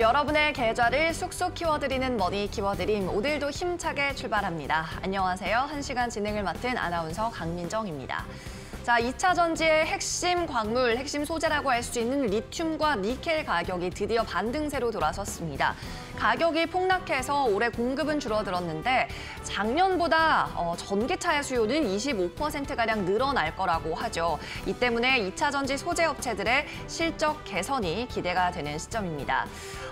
여러분의 계좌를 쑥쑥 키워드리는 머니 키워드림 오늘도 힘차게 출발합니다. 안녕하세요. 한시간 진행을 맡은 아나운서 강민정입니다. 자, 2차 전지의 핵심 광물, 핵심 소재라고 할 수 있는 리튬과 니켈 가격이 드디어 반등세로 돌아섰습니다. 가격이 폭락해서 올해 공급은 줄어들었는데 작년보다 어, 전기차의 수요는 25%가량 늘어날 거라고 하죠. 이 때문에 2차 전지 소재 업체들의 실적 개선이 기대가 되는 시점입니다.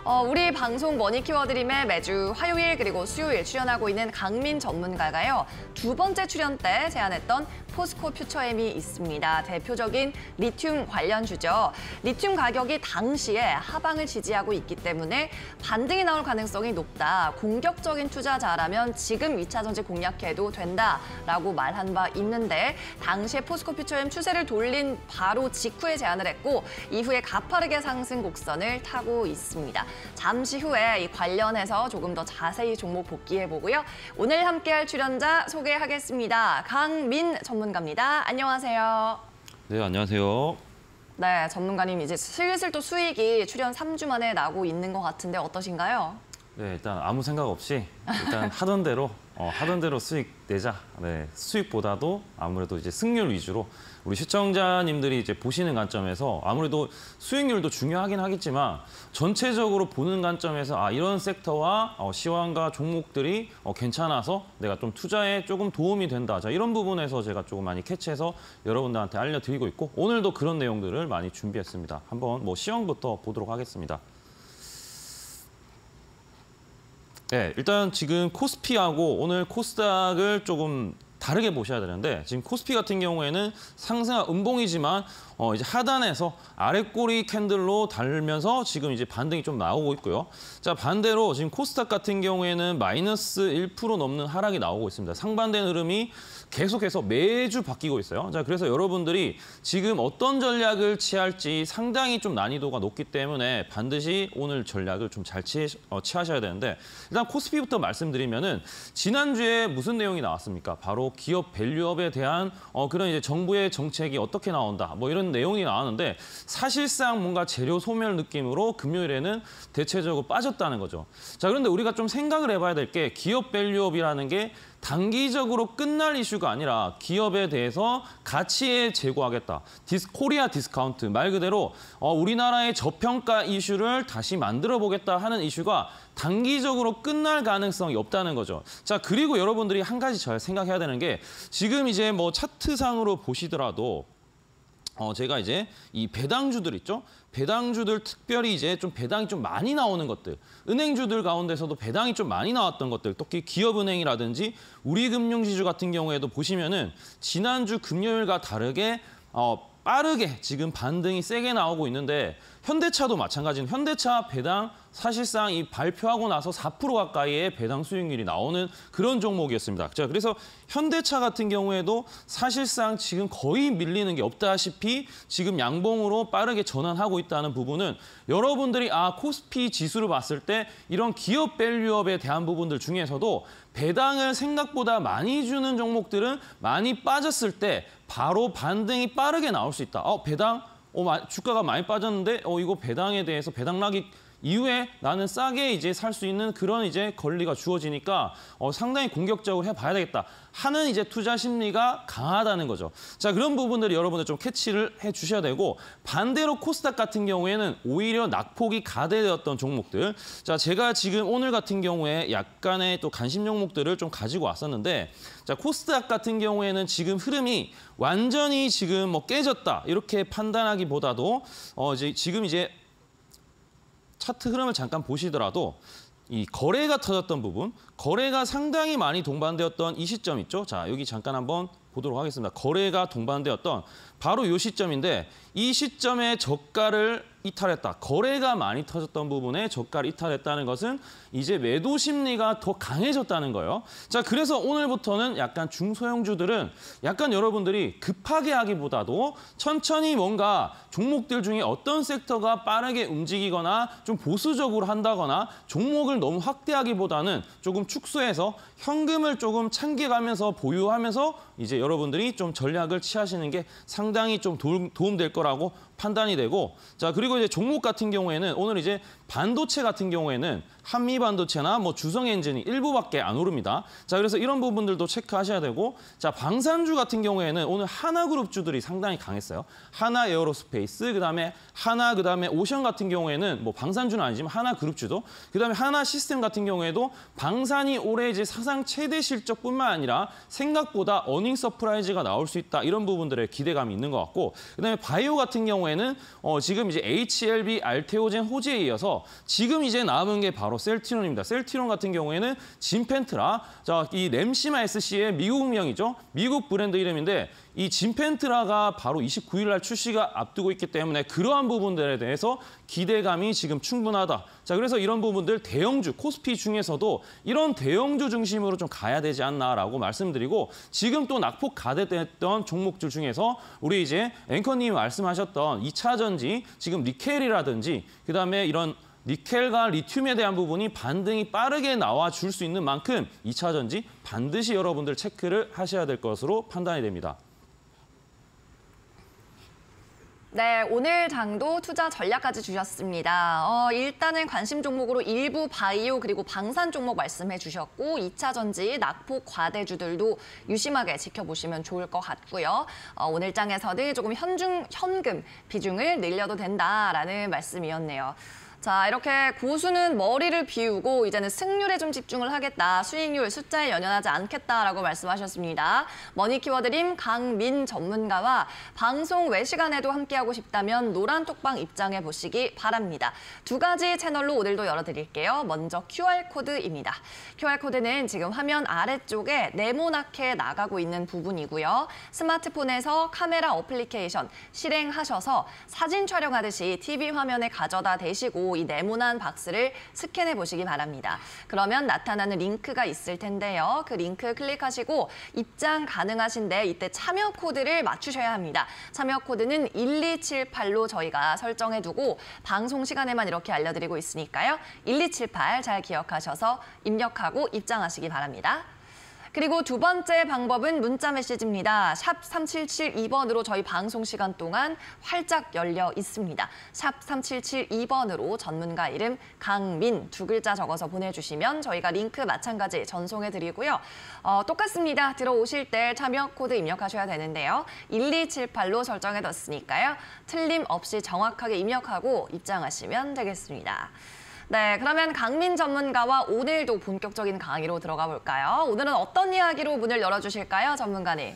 어, 우리 방송 머니 키워드림에 매주 화요일 그리고 수요일 출연하고 있는 강민 전문가가요. 두 번째 출연 때 제안했던 포스코 퓨처엠이 있습니다. 대표적인 리튬 관련 주죠. 리튬 가격이 당시에 하방을 지지하고 있기 때문에 반등이 나올 나올 가능성이 높다. 공격적인 투자자라면 지금 2차 전지 공략해도 된다라고 말한 바 있는데 당시에 포스코 퓨처엠 추세를 돌린 바로 직후에 제안을 했고 이후에 가파르게 상승 곡선을 타고 있습니다. 잠시 후에 이 관련해서 조금 더 자세히 종목 복귀해보고요. 오늘 함께할 출연자 소개하겠습니다. 강민 전문가입니다. 안녕하세요. 네, 안녕하세요. 네, 전문가님 이제 슬슬 또 수익이 출연 3주 만에 나고 있는 것 같은데 어떠신가요? 네, 일단 아무 생각 없이 일단 하던 대로 어, 하던 대로 수익 내자. 네, 수익보다도 아무래도 이제 승률 위주로 우리 시청자님들이 이제 보시는 관점에서 아무래도 수익률도 중요하긴 하겠지만 전체적으로 보는 관점에서 아 이런 섹터와 어, 시황과 종목들이 어, 괜찮아서 내가 좀 투자에 조금 도움이 된다. 자 이런 부분에서 제가 조금 많이 캐치해서 여러분들한테 알려드리고 있고 오늘도 그런 내용들을 많이 준비했습니다. 한번 뭐 시황부터 보도록 하겠습니다. 네, 일단 지금 코스피하고 오늘 코스닥을 조금 다르게 보셔야 되는데 지금 코스피 같은 경우에는 상승한 음봉이지만 어 이제 하단에서 아래 꼬리 캔들로 달면서 지금 이제 반등이 좀 나오고 있고요. 자 반대로 지금 코스닥 같은 경우에는 마이너스 1% 넘는 하락이 나오고 있습니다. 상반된 흐름이 계속해서 매주 바뀌고 있어요. 자, 그래서 여러분들이 지금 어떤 전략을 취할지 상당히 좀 난이도가 높기 때문에 반드시 오늘 전략을 좀 잘 취, 어, 하셔야 되는데 일단 코스피부터 말씀드리면은 지난주에 무슨 내용이 나왔습니까? 바로 기업 밸류업에 대한 어, 그런 이제 정부의 정책이 어떻게 나온다 뭐 이런 내용이 나왔는데 사실상 뭔가 재료 소멸 느낌으로 금요일에는 대체적으로 빠졌다는 거죠. 자, 그런데 우리가 좀 생각을 해봐야 될 게 기업 밸류업이라는 게 단기적으로 끝날 이슈가 아니라 기업에 대해서 가치에 제고하겠다. 디스, 코리아 디스카운트 말 그대로 어, 우리나라의 저평가 이슈를 다시 만들어 보겠다 하는 이슈가 단기적으로 끝날 가능성이 없다는 거죠. 자 그리고 여러분들이 한 가지 잘 생각해야 되는 게 지금 이제 뭐 차트상으로 보시더라도 어, 제가 이제 이 배당주들 있죠? 배당주들 특별히 이제 좀 배당이 좀 많이 나오는 것들 은행주들 가운데서도 배당이 좀 많이 나왔던 것들 특히 기업은행이라든지 우리금융지주 같은 경우에도 보시면은 지난주 금요일과 다르게 어, 빠르게 지금 반등이 세게 나오고 있는데 현대차도 마찬가지인 현대차 배당 사실상 이 발표하고 나서 4% 가까이의 배당 수익률이 나오는 그런 종목이었습니다. 자, 그래서 현대차 같은 경우에도 사실상 지금 거의 밀리는 게 없다시피 지금 양봉으로 빠르게 전환하고 있다는 부분은 여러분들이 아 코스피 지수를 봤을 때 이런 기업 밸류업에 대한 부분들 중에서도 배당을 생각보다 많이 주는 종목들은 많이 빠졌을 때 바로 반등이 빠르게 나올 수 있다. 어, 배당, 어, 주가가 많이 빠졌는데 어, 이거 배당에 대해서 배당락이 이후에 나는 싸게 이제 살 수 있는 그런 이제 권리가 주어지니까 어, 상당히 공격적으로 해봐야 되겠다 하는 이제 투자 심리가 강하다는 거죠. 자 그런 부분들이 여러분들 좀 캐치를 해주셔야 되고 반대로 코스닥 같은 경우에는 오히려 낙폭이 가대되었던 종목들. 자 제가 지금 오늘 같은 경우에 약간의 또 관심 종목들을 좀 가지고 왔었는데 자 코스닥 같은 경우에는 지금 흐름이 완전히 지금 뭐 깨졌다 이렇게 판단하기보다도 어 이제 지금 이제 차트 흐름을 잠깐 보시더라도 이 거래가 터졌던 부분, 거래가 상당히 많이 동반되었던 이 시점 있죠? 자, 여기 잠깐 한번 보도록 하겠습니다. 거래가 동반되었던 바로 이 시점인데 이 시점에 저가를 이탈했다. 거래가 많이 터졌던 부분에 저가를 이탈했다는 것은 이제 매도 심리가 더 강해졌다는 거예요. 자, 그래서 오늘부터는 약간 중소형주들은 약간 여러분들이 급하게 하기보다도 천천히 뭔가 종목들 중에 어떤 섹터가 빠르게 움직이거나 좀 보수적으로 한다거나 종목을 너무 확대하기보다는 조금 축소해서 현금을 조금 챙겨가면서 보유하면서 이제 여러분들이 좀 전략을 취하시는 게 상당히 좀 도움, 도움될 거라고 판단이 되고 자 그리고 이제 종목 같은 경우에는 오늘 이제 반도체 같은 경우에는 한미 반도체나 뭐 주성 엔진이 일부밖에 안 오릅니다. 자 그래서 이런 부분들도 체크하셔야 되고 자 방산주 같은 경우에는 오늘 하나그룹 주들이 상당히 강했어요. 하나 에어로스페이스 그다음에 하나 그다음에 오션 같은 경우에는 뭐 방산주는 아니지만 하나 그룹주도 그다음에 하나 시스템 같은 경우에도 방산이 올해 이제 사상 최대 실적뿐만 아니라 생각보다 어닝 서프라이즈가 나올 수 있다 이런 부분들의 기대감이 있는 것 같고 그다음에 바이오 같은 경우에 경우에는 어, 지금 이제 HLB, 알테오젠, 호지에 이어서 지금 이제 남은 게 바로 셀티론입니다. 셀티론 같은 경우에는 진펜트라, 자, 이 램시마 SC의 미국명이죠. 미국 브랜드 이름인데 이 진펜트라가 바로 29일 날 출시가 앞두고 있기 때문에 그러한 부분들에 대해서 기대감이 지금 충분하다. 자, 그래서 이런 부분들 대형주, 코스피 중에서도 이런 대형주 중심으로 좀 가야 되지 않나라고 말씀드리고 지금 또 낙폭 가대됐던 종목들 중에서 우리 이제 앵커님이 말씀하셨던 2차전지, 지금 니켈이라든지 그다음에 이런 니켈과 리튬에 대한 부분이 반등이 빠르게 나와 줄 수 있는 만큼 2차전지 반드시 여러분들 체크를 하셔야 될 것으로 판단이 됩니다. 네, 오늘 장도 투자 전략까지 주셨습니다. 어, 일단은 관심 종목으로 일부 바이오 그리고 방산 종목 말씀해 주셨고 2차 전지, 낙폭, 과대주들도 유심하게 지켜보시면 좋을 것 같고요. 어, 오늘 장에서는 조금 현중, 현금 비중을 늘려도 된다라는 말씀이었네요. 자, 이렇게 고수는 머리를 비우고 이제는 승률에 좀 집중을 하겠다. 수익률 숫자에 연연하지 않겠다라고 말씀하셨습니다. 머니 키워드림 강민 전문가와 방송 외 시간에도 함께하고 싶다면 노란 톡방 입장해 보시기 바랍니다. 두 가지 채널로 오늘도 열어드릴게요. 먼저 QR코드입니다. QR코드는 지금 화면 아래쪽에 네모나게 나가고 있는 부분이고요. 스마트폰에서 카메라 어플리케이션 실행하셔서 사진 촬영하듯이 TV 화면에 가져다 대시고 이 네모난 박스를 스캔해 보시기 바랍니다. 그러면 나타나는 링크가 있을 텐데요. 그 링크 클릭하시고 입장 가능하신데 이때 참여 코드를 맞추셔야 합니다. 참여 코드는 1278로 저희가 설정해 두고 방송 시간에만 이렇게 알려드리고 있으니까요. 1278 잘 기억하셔서 입력하고 입장하시기 바랍니다. 그리고 두 번째 방법은 문자 메시지입니다. 샵 3772번으로 저희 방송 시간 동안 활짝 열려 있습니다. 샵 3772번으로 전문가 이름 강민 두 글자 적어서 보내주시면 저희가 링크 마찬가지 전송해드리고요. 어, 똑같습니다. 들어오실 때 참여 코드 입력하셔야 되는데요. 1278로 설정해뒀으니까요. 틀림없이 정확하게 입력하고 입장하시면 되겠습니다. 네, 그러면 강민 전문가와 오늘도 본격적인 강의로 들어가 볼까요? 오늘은 어떤 이야기로 문을 열어주실까요, 전문가님?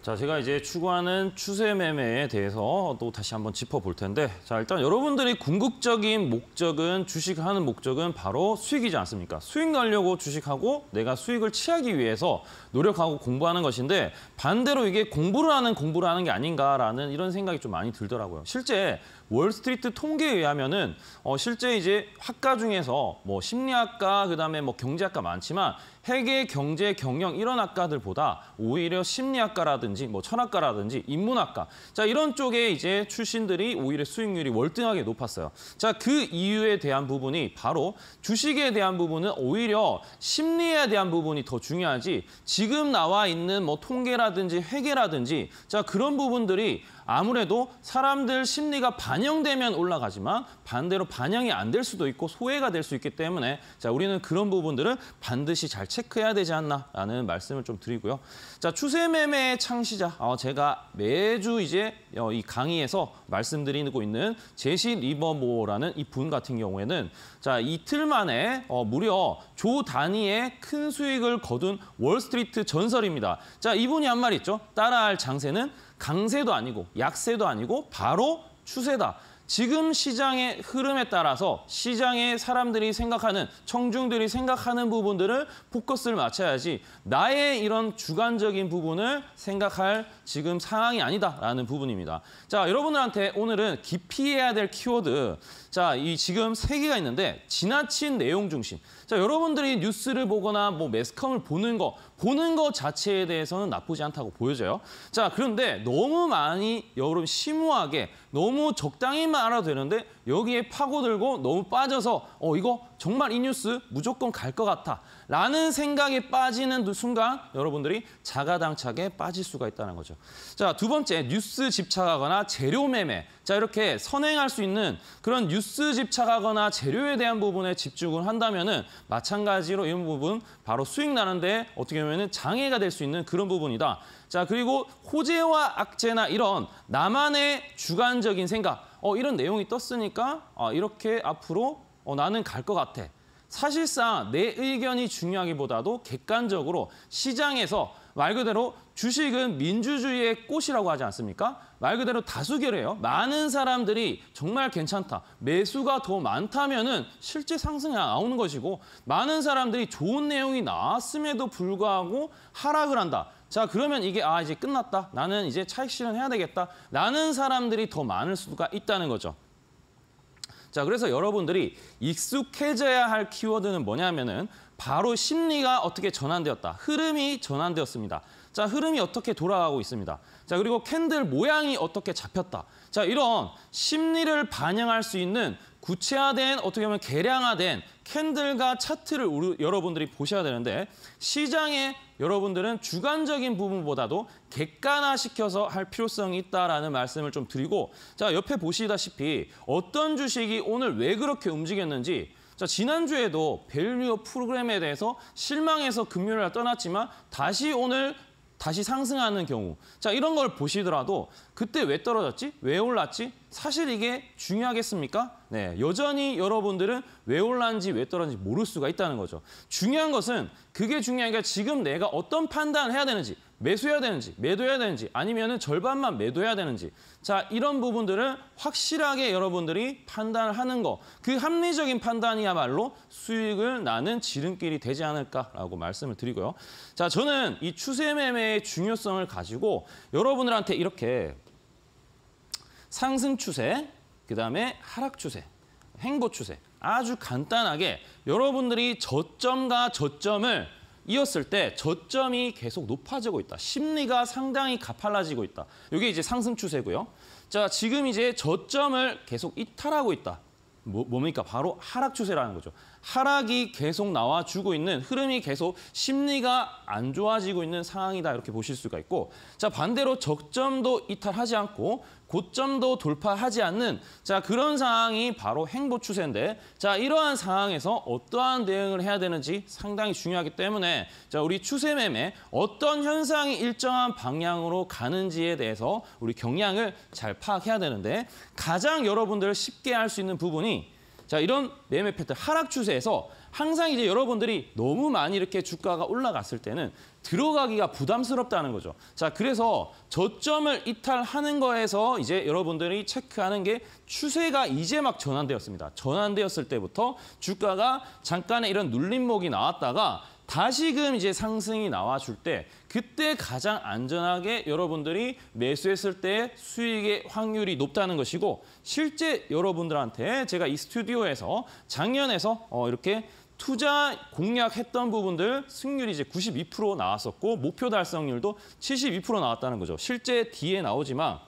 자, 제가 이제 추구하는 추세 매매에 대해서 또 다시 한번 짚어볼 텐데 자, 일단 여러분들이 궁극적인 목적은 주식하는 목적은 바로 수익이지 않습니까? 수익 날려고 주식하고 내가 수익을 취하기 위해서 노력하고 공부하는 것인데 반대로 이게 공부를 하는 공부를 하는 게 아닌가라는 이런 생각이 좀 많이 들더라고요. 실제 월스트리트 통계에 의하면은 어, 실제 이제 학과 중에서 뭐 심리학과 그다음에 뭐 경제학과 많지만 회계, 경제, 경영 이런 학과들보다 오히려 심리학과라든지 뭐 철학과라든지 인문학과 자 이런 쪽에 이제 출신들이 오히려 수익률이 월등하게 높았어요. 자그 이유에 대한 부분이 바로 주식에 대한 부분은 오히려 심리에 대한 부분이 더 중요하지 지금 나와 있는 뭐 통계라든지 회계라든지 자 그런 부분들이 아무래도 사람들 심리가 반영되면 올라가지만 반대로 반영이 안 될 수도 있고 소외가 될 수 있기 때문에 자 우리는 그런 부분들은 반드시 잘 체크해야 되지 않나라는 말씀을 좀 드리고요. 자 추세 매매 창시자 어, 제가 매주 이제 어, 이 강의에서 말씀드리고 있는 제시 리버모어라는 이 분 같은 경우에는 자 이틀 만에 어, 무려 조 단위의 큰 수익을 거둔 월스트리트 전설입니다. 자 이분이 한말 있죠. 따라할 장세는 강세도 아니고 약세도 아니고 바로 추세다. 지금 시장의 흐름에 따라서 시장의 사람들이 생각하는 청중들이 생각하는 부분들을 포커스를 맞춰야지 나의 이런 주관적인 부분을 생각할 지금 상황이 아니다라는 부분입니다. 자 여러분들한테 오늘은 기피해야 될 키워드 자, 이 지금 세 개가 있는데 지나친 내용 중심. 자, 여러분들이 뉴스를 보거나 뭐 매스컴을 보는 거, 보는 거 자체에 대해서는 나쁘지 않다고 보여져요. 자, 그런데 너무 많이 여러분 심오하게 너무 적당히만 알아도 되는데 여기에 파고들고 너무 빠져서 어 이거 정말 이 뉴스 무조건 갈 것 같아. 라는 생각이 빠지는 순간 여러분들이 자가당착에 빠질 수가 있다는 거죠. 자, 두 번째, 뉴스 집착하거나 재료 매매. 자, 이렇게 선행할 수 있는 그런 뉴스 집착하거나 재료에 대한 부분에 집중을 한다면은 마찬가지로 이런 부분 바로 수익 나는데 어떻게 보면은 장애가 될 수 있는 그런 부분이다. 자, 그리고 호재와 악재나 이런 나만의 주관적인 생각. 어, 이런 내용이 떴으니까 아, 이렇게 앞으로 어, 나는 갈 것 같아. 사실상 내 의견이 중요하기보다도 객관적으로 시장에서 말 그대로 주식은 민주주의의 꽃이라고 하지 않습니까? 말 그대로 다수결이에요. 많은 사람들이 정말 괜찮다. 매수가 더 많다면 은 실제 상승이 나오는 것이고 많은 사람들이 좋은 내용이 나왔음에도 불구하고 하락을 한다. 자 그러면 이게 아 이제 끝났다. 나는 이제 차익 실현해야 되겠다. 라는 사람들이 더 많을 수가 있다는 거죠. 자, 그래서 여러분들이 익숙해져야 할 키워드는 뭐냐면은 바로 심리가 어떻게 전환되었다. 흐름이 전환되었습니다. 자, 흐름이 어떻게 돌아가고 있습니다. 자, 그리고 캔들 모양이 어떻게 잡혔다. 자, 이런 심리를 반영할 수 있는 구체화된 어떻게 보면 개량화된 캔들과 차트를 우리, 여러분들이 보셔야 되는데 시장에 여러분들은 주관적인 부분보다도 객관화시켜서 할 필요성이 있다라는 말씀을 좀 드리고 자 옆에 보시다시피 어떤 주식이 오늘 왜 그렇게 움직였는지 자 지난주에도 밸류어 프로그램에 대해서 실망해서 금요일날 떠났지만 다시 오늘 다시 상승하는 경우 자 이런 걸 보시더라도 그때 왜 떨어졌지? 왜 올랐지? 사실 이게 중요하겠습니까? 네, 여전히 여러분들은 왜 올랐는지 왜 떨어졌는지 모를 수가 있다는 거죠. 중요한 것은 그게 중요한 게 지금 내가 어떤 판단을 해야 되는지 매수해야 되는지, 매도해야 되는지, 아니면 절반만 매도해야 되는지. 자, 이런 부분들을 확실하게 여러분들이 판단을 하는 거. 그 합리적인 판단이야말로 수익을 나는 지름길이 되지 않을까라고 말씀을 드리고요. 자, 저는 이 추세 매매의 중요성을 가지고 여러분들한테 이렇게 상승 추세, 그다음에 하락 추세, 행보 추세 아주 간단하게 여러분들이 저점과 저점을 이었을 때 저점이 계속 높아지고 있다. 심리가 상당히 가팔라지고 있다. 이게 이제 상승 추세고요. 자, 지금 이제 저점을 계속 이탈하고 있다. 뭐, 뭡니까? 바로 하락 추세라는 거죠. 하락이 계속 나와주고 있는 흐름이 계속 심리가 안 좋아지고 있는 상황이다 이렇게 보실 수가 있고 자 반대로 적점도 이탈하지 않고 고점도 돌파하지 않는 자 그런 상황이 바로 행보 추세인데 자 이러한 상황에서 어떠한 대응을 해야 되는지 상당히 중요하기 때문에 자 우리 추세 매매 어떤 현상이 일정한 방향으로 가는지에 대해서 우리 경향을 잘 파악해야 되는데 가장 여러분들 쉽게 할 수 있는 부분이 자, 이런 매매 패턴 하락 추세에서 항상 이제 여러분들이 너무 많이 이렇게 주가가 올라갔을 때는 들어가기가 부담스럽다는 거죠. 자, 그래서 저점을 이탈하는 거에서 이제 여러분들이 체크하는 게 추세가 이제 막 전환되었습니다. 전환되었을 때부터 주가가 잠깐의 이런 눌림목이 나왔다가 다시금 이제 상승이 나와줄 때 그때 가장 안전하게 여러분들이 매수했을 때 수익의 확률이 높다는 것이고 실제 여러분들한테 제가 이 스튜디오에서 작년에서 어 이렇게 투자 공략했던 부분들 승률이 이제 92% 나왔었고 목표 달성률도 72% 나왔다는 거죠. 실제 뒤에 나오지만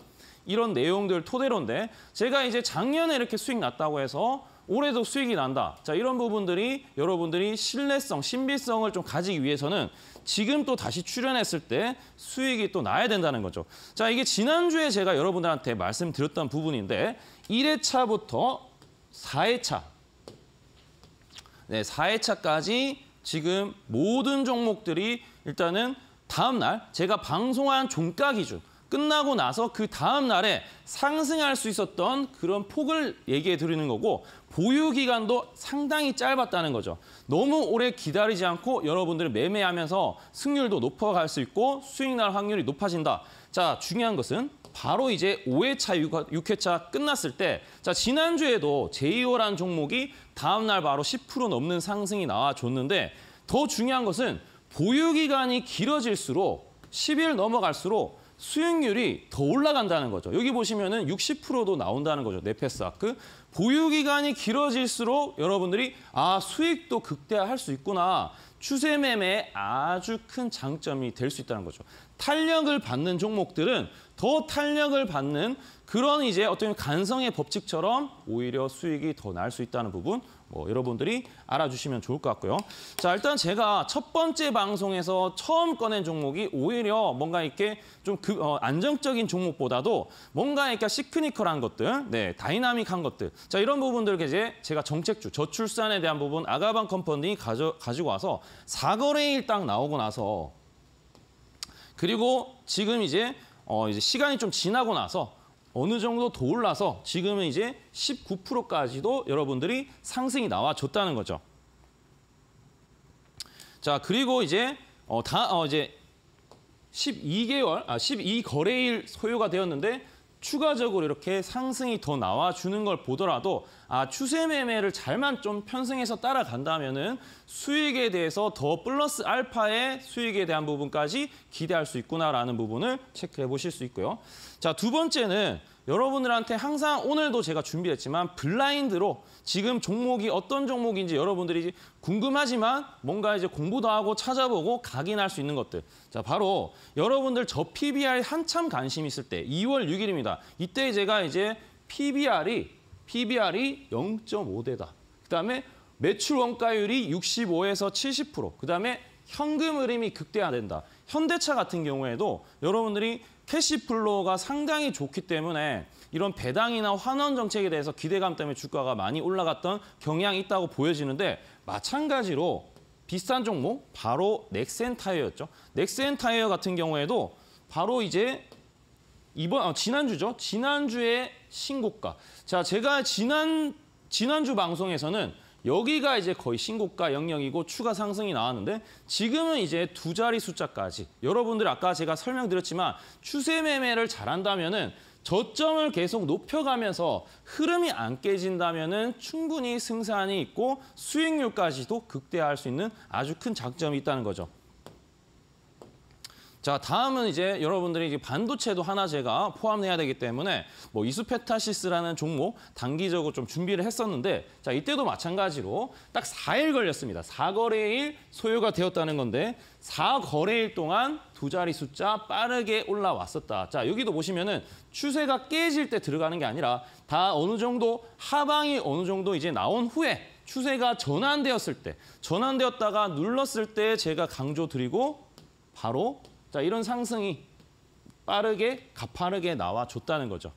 이런 내용들 토대로인데 제가 이제 작년에 이렇게 수익 났다고 해서 올해도 수익이 난다. 자, 이런 부분들이 여러분들이 신뢰성, 신비성을 좀 가지기 위해서는 지금 또 다시 출연했을 때 수익이 또 나야 된다는 거죠. 자, 이게 지난주에 제가 여러분들한테 말씀드렸던 부분인데 1회차부터 4회차, 네, 4회차까지 지금 모든 종목들이 일단은 다음날 제가 방송한 종가 기준, 끝나고 나서 그 다음 날에 상승할 수 있었던 그런 폭을 얘기해 드리는 거고 보유 기간도 상당히 짧았다는 거죠. 너무 오래 기다리지 않고 여러분들은 매매하면서 승률도 높아갈 수 있고 수익 날 확률이 높아진다. 자, 중요한 것은 바로 이제 5회차, 6회차 끝났을 때 자, 지난주에도 제이오라는 종목이 다음 날 바로 10% 넘는 상승이 나와줬는데 더 중요한 것은 보유 기간이 길어질수록 10일 넘어갈수록 수익률이 더 올라간다는 거죠. 여기 보시면은 60%도 나온다는 거죠. 네페스아크. 보유 기간이 길어질수록 여러분들이 아, 수익도 극대화할 수 있구나. 추세 매매의 아주 큰 장점이 될 수 있다는 거죠. 탄력을 받는 종목들은 더 탄력을 받는 그런 이제 어떤 간성의 법칙처럼 오히려 수익이 더 날 수 있다는 부분 뭐 여러분들이 알아주시면 좋을 것 같고요. 자 일단 제가 첫 번째 방송에서 처음 꺼낸 종목이 오히려 뭔가 이렇게 좀 그, 어, 안정적인 종목보다도 뭔가 이렇게 시크니컬한 것들, 네 다이나믹한 것들, 자 이런 부분들 이제 제가 정책주 저출산에 대한 부분 아가방 컴퍼니 가져 가지고 와서 사거래일 딱 나오고 나서 그리고 지금 이제 어 이제 시간이 좀 지나고 나서 어느 정도 더 올라서 지금은 이제 19%까지도 여러분들이 상승이 나와줬다는 거죠. 자, 그리고 이제 어, 다 어, 이제 12개월, 아, 12거래일 소요가 되었는데 추가적으로 이렇게 상승이 더 나와주는 걸 보더라도 아 추세 매매를 잘만 좀 편승해서 따라간다면은 수익에 대해서 더 플러스 알파의 수익에 대한 부분까지 기대할 수 있구나라는 부분을 체크해 보실 수 있고요. 자 두 번째는 여러분들한테 항상 오늘도 제가 준비했지만 블라인드로 지금 종목이 어떤 종목인지 여러분들이 궁금하지만 뭔가 이제 공부도 하고 찾아보고 각인할 수 있는 것들. 자, 바로 여러분들 저 PBR 한참 관심 있을 때 2월 6일입니다. 이때 제가 이제 PBR이 PBR이 0.5대다. 그다음에 매출 원가율이 65에서 70%. 그다음에 현금 흐름이 극대화된다. 현대차 같은 경우에도 여러분들이 캐시플로우가 상당히 좋기 때문에 이런 배당이나 환원 정책에 대해서 기대감 때문에 주가가 많이 올라갔던 경향이 있다고 보여지는데 마찬가지로 비싼 종목 바로 넥센타이어였죠. 넥센타이어 같은 경우에도 바로 이제 이번 아, 지난주죠. 지난주에 신고가. 자, 제가 지난 지난주 방송에서는 여기가 이제 거의 신고가 영역이고 추가 상승이 나왔는데 지금은 이제 두 자리 숫자까지 여러분들 아까 제가 설명드렸지만 추세 매매를 잘한다면은 저점을 계속 높여가면서 흐름이 안 깨진다면 은 충분히 승산이 있고 수익률까지도 극대화할 수 있는 아주 큰 장점이 있다는 거죠. 자, 다음은 이제 여러분들이 이제 반도체도 하나 제가 포함해야 되기 때문에 뭐이스페타시스라는 종목 단기적으로 좀 준비를 했었는데 자, 이때도 마찬가지로 딱4일 걸렸습니다. 4거래일 소요가 되었다는 건데 4거래일 동안 두 자리 숫자 빠르게 올라왔었다. 자, 여기도 보시면은 추세가 깨질 때 들어가는 게 아니라 다 어느 정도 하방이 어느 정도 이제 나온 후에 추세가 전환되었을 때, 전환되었다가 눌렀을 때 제가 강조드리고 바로 자, 이런 상승이 빠르게 가파르게 나와줬다는 거죠.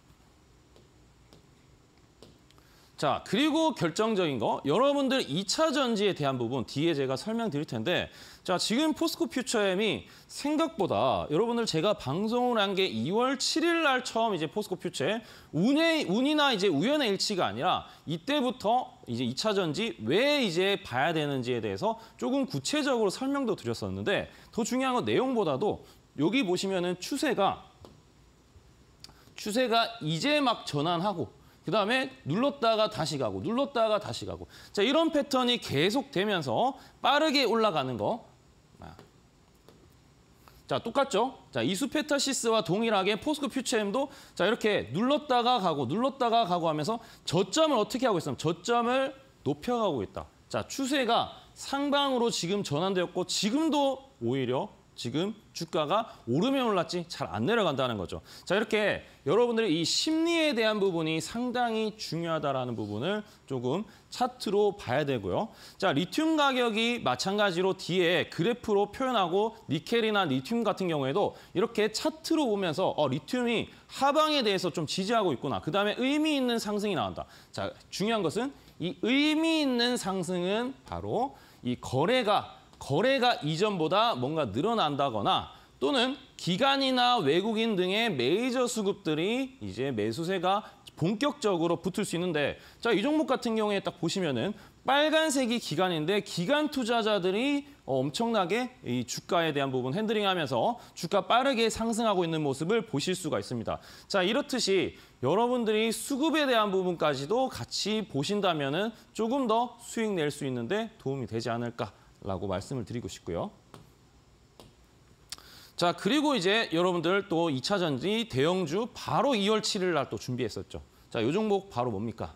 자, 그리고 결정적인 거 여러분들 2차 전지에 대한 부분 뒤에 제가 설명드릴 텐데 자, 지금 포스코 퓨처엠이 생각보다 여러분들 제가 방송을 한 게 2월 7일 날 처음 이제 포스코 퓨처엠 운 운이나 이제 우연의 일치가 아니라 이때부터 이제 2차 전지 왜 이제 봐야 되는지에 대해서 조금 구체적으로 설명도 드렸었는데 더 중요한 건 내용보다도 여기 보시면은 추세가 추세가 이제 막 전환하고 그다음에 눌렀다가 다시 가고 눌렀다가 다시 가고 자 이런 패턴이 계속되면서 빠르게 올라가는 거. 아. 자 똑같죠? 자 이수페타시스와 동일하게 포스코 퓨처엠도 자 이렇게 눌렀다가 가고 눌렀다가 가고 하면서 저점을 어떻게 하고 있으면 저점을 높여가고 있다. 자 추세가 상방으로 지금 전환되었고 지금도 오히려 지금 주가가 오르면 올랐지 잘 안 내려간다는 거죠. 자 이렇게 여러분들이 이 심리에 대한 부분이 상당히 중요하다라는 부분을 조금 차트로 봐야 되고요. 자 리튬 가격이 마찬가지로 뒤에 그래프로 표현하고 니켈이나 리튬 같은 경우에도 이렇게 차트로 보면서 어 리튬이 하방에 대해서 좀 지지하고 있구나. 그다음에 의미 있는 상승이 나온다. 자 중요한 것은 이 의미 있는 상승은 바로 이 거래가 거래가 이전보다 뭔가 늘어난다거나 또는 기관이나 외국인 등의 메이저 수급들이 이제 매수세가 본격적으로 붙을 수 있는데 자 이 종목 같은 경우에 딱 보시면은 빨간색이 기간인데 기간 투자자들이 엄청나게 이 주가에 대한 부분 핸들링하면서 주가 빠르게 상승하고 있는 모습을 보실 수가 있습니다. 자 이렇듯이 여러분들이 수급에 대한 부분까지도 같이 보신다면 은 조금 더 수익 낼 수 있는데 도움이 되지 않을까 라고 말씀을 드리고 싶고요. 자, 그리고 이제 여러분들 또 2차 전지 대형주 바로 2월 7일 날 또 준비했었죠. 자, 요 종목 바로 뭡니까?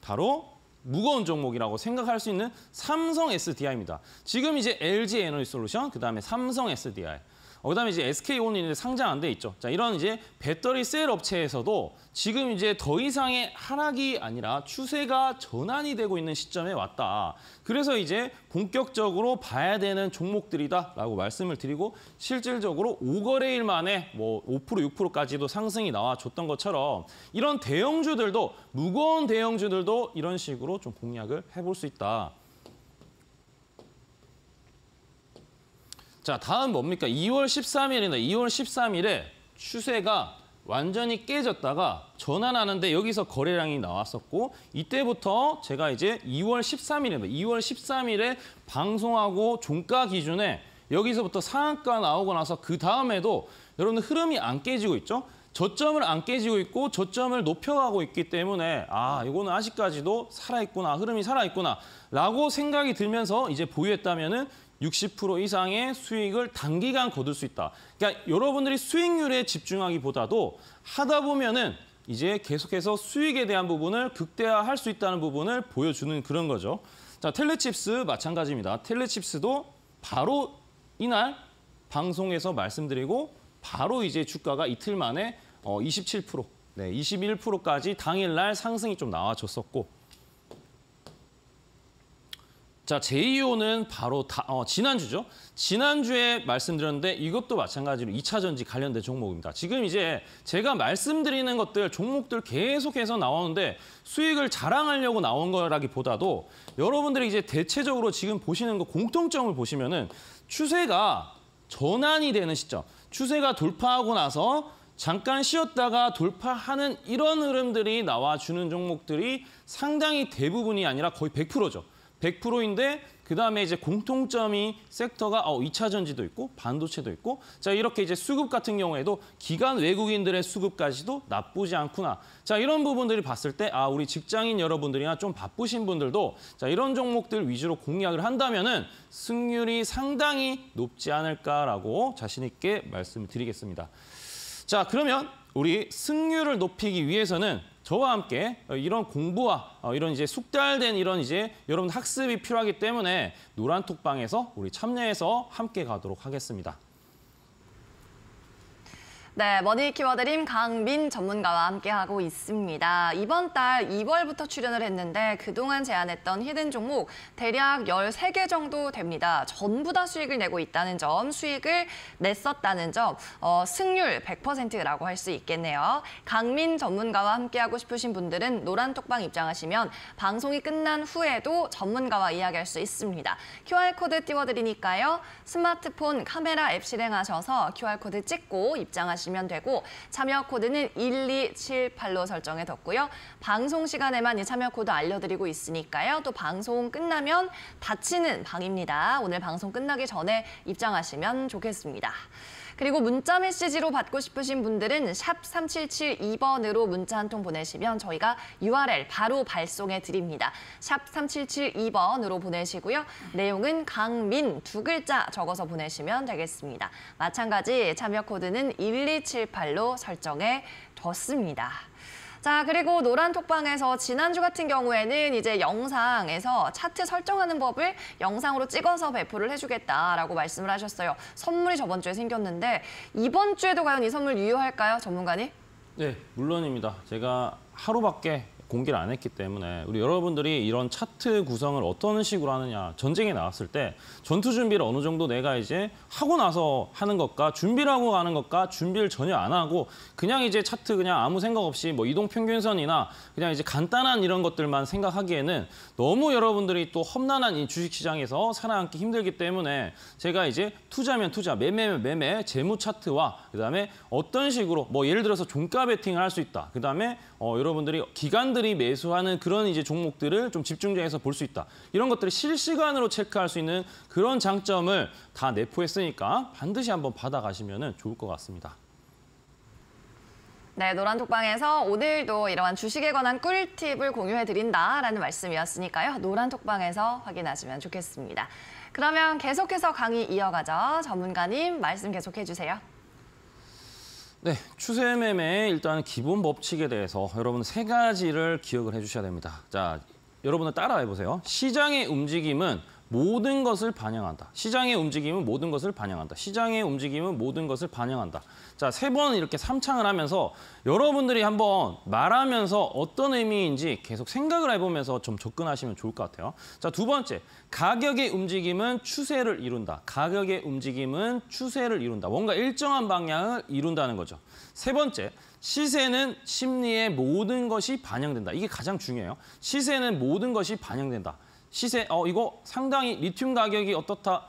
바로 무거운 종목이라고 생각할 수 있는 삼성 SDI입니다. 지금 이제 LG 에너지 솔루션, 그 다음에 삼성 SDI. 어, 그다음에 이제 SK온이 상장 안 돼 있죠. 자, 이런 이제 배터리 셀 업체에서도 지금 이제 더 이상의 하락이 아니라 추세가 전환이 되고 있는 시점에 왔다. 그래서 이제 본격적으로 봐야 되는 종목들이다라고 말씀을 드리고 실질적으로 5거래일 만에 뭐 5% 6%까지도 상승이 나와줬던 것처럼 이런 대형주들도 무거운 대형주들도 이런 식으로 좀 공략을 해볼 수 있다. 자, 다음 뭡니까? 2월 1 3일이나 2월 13일에 추세가 완전히 깨졌다가 전환하는데 여기서 거래량이 나왔었고 이때부터 제가 이제 2월 1 3일에 2월 13일에 방송하고 종가 기준에 여기서부터 상한가 나오고 나서 그 다음에도 여러분 흐름이 안 깨지고 있죠? 저점을 안 깨지고 있고 저점을 높여가고 있기 때문에 아 이거는 아직까지도 살아있구나 흐름이 살아있구나 라고 생각이 들면서 이제 보유했다면 은60% 이상의 수익을 단기간 거둘 수 있다. 그러니까 여러분들이 수익률에 집중하기보다도 하다 보면은 이제 계속해서 수익에 대한 부분을 극대화할 수 있다는 부분을 보여주는 그런 거죠. 자, 텔레칩스 마찬가지입니다. 텔레칩스도 바로 이날 방송에서 말씀드리고 바로 이제 주가가 이틀 만에 어 27%, 네, 21%까지 당일날 상승이 좀 나와줬었고 자, 제이오는 바로 다, 어, 지난주죠. 지난주에 말씀드렸는데 이것도 마찬가지로 2차 전지 관련된 종목입니다. 지금 이제 제가 말씀드리는 것들, 종목들 계속해서 나오는데 수익을 자랑하려고 나온 거라기보다도 여러분들이 이제 대체적으로 지금 보시는 거 공통점을 보시면은 추세가 전환이 되는 시점, 추세가 돌파하고 나서 잠깐 쉬었다가 돌파하는 이런 흐름들이 나와주는 종목들이 상당히 대부분이 아니라 거의 100%죠. 100%인데 그다음에 이제 공통점이 섹터가 어 2차 전지도 있고 반도체도 있고 자 이렇게 이제 수급 같은 경우에도 기간 외국인들의 수급까지도 나쁘지 않구나. 자 이런 부분들이 봤을 때 아 우리 직장인 여러분들이나 좀 바쁘신 분들도 자 이런 종목들 위주로 공략을 한다면은 승률이 상당히 높지 않을까라고 자신 있게 말씀드리겠습니다. 자 그러면 우리 승률을 높이기 위해서는 저와 함께 어, 이런 공부와 어, 이런 이제 숙달된 이런 이제 여러분 학습이 필요하기 때문에 노란톡방에서 우리 참여해서 함께 가도록 하겠습니다. 네, 머니 키워드림 강민 전문가와 함께하고 있습니다. 이번 달 2월부터 출연을 했는데 그동안 제안했던 히든 종목 대략 13개 정도 됩니다. 전부 다 수익을 내고 있다는 점, 수익을 냈었다는 점, 어, 승률 100%라고 할 수 있겠네요. 강민 전문가와 함께하고 싶으신 분들은 노란 톡방 입장하시면 방송이 끝난 후에도 전문가와 이야기할 수 있습니다. QR코드 띄워드리니까요. 스마트폰 카메라 앱 실행하셔서 QR코드 찍고 입장하시면 전하시면 되고 참여 코드는 1278로 설정해 뒀고요. 방송 시간에만 이 참여 코드 알려드리고 있으니까요. 또 방송 끝나면 닫히는 방입니다. 오늘 방송 끝나기 전에 입장하시면 좋겠습니다. 그리고 문자 메시지로 받고 싶으신 분들은 샵 3772번으로 문자 한 통 보내시면 저희가 URL 바로 발송해 드립니다. 샵 3772번으로 보내시고요. 내용은 강민 두 글자 적어서 보내시면 되겠습니다. 마찬가지 참여 코드는 1278로 설정해 뒀습니다. 자, 그리고 노란 톡방에서 지난주 같은 경우에는 이제 영상에서 차트 설정하는 법을 영상으로 찍어서 배포를 해주겠다라고 말씀을 하셨어요. 선물이 저번 주에 생겼는데 이번 주에도 과연 이 선물 유효할까요, 전문가님? 네, 물론입니다. 제가 하루밖에 공개를 안 했기 때문에 우리 여러분들이 이런 차트 구성을 어떤 식으로 하느냐 전쟁에 나왔을 때 전투 준비를 어느 정도 내가 이제 하고 나서 하는 것과 준비를 하고 가는 것과 준비를 전혀 안 하고 그냥 이제 차트 그냥 아무 생각 없이 뭐 이동 평균선이나 그냥 이제 간단한 이런 것들만 생각하기에는 너무 여러분들이 또 험난한 이 주식시장에서 살아남기 힘들기 때문에 제가 이제 투자면 투자, 매매면 매매, 재무 차트와 그다음에 어떤 식으로 뭐 예를 들어서 종가 베팅을 할 수 있다. 그다음에 어, 여러분들이 기관들이 매수하는 그런 이제 종목들을 좀 집중적에서 볼 수 있다. 이런 것들을 실시간으로 체크할 수 있는 그런 장점을 다 내포했으니까 반드시 한번 받아가시면 좋을 것 같습니다. 네, 노란톡방에서 오늘도 이러한 주식에 관한 꿀팁을 공유해드린다라는 말씀이었으니까요. 노란톡방에서 확인하시면 좋겠습니다. 그러면 계속해서 강의 이어가죠. 전문가님 말씀 계속해주세요. 네, 추세 매매 일단 기본 법칙에 대해서 여러분 세 가지를 기억을 해주셔야 됩니다. 자, 여러분은 따라해보세요. 시장의 움직임은 모든 것을 반영한다. 시장의 움직임은 모든 것을 반영한다. 시장의 움직임은 모든 것을 반영한다. 자, 세 번 이렇게 삼창을 하면서 여러분들이 한번 말하면서 어떤 의미인지 계속 생각을 해보면서 좀 접근하시면 좋을 것 같아요. 자, 두 번째. 가격의 움직임은 추세를 이룬다. 가격의 움직임은 추세를 이룬다. 뭔가 일정한 방향을 이룬다는 거죠. 세 번째. 시세는 심리의 모든 것이 반영된다. 이게 가장 중요해요. 시세는 모든 것이 반영된다. 시세, 어, 이거 상당히 리튬 가격이 어떻다.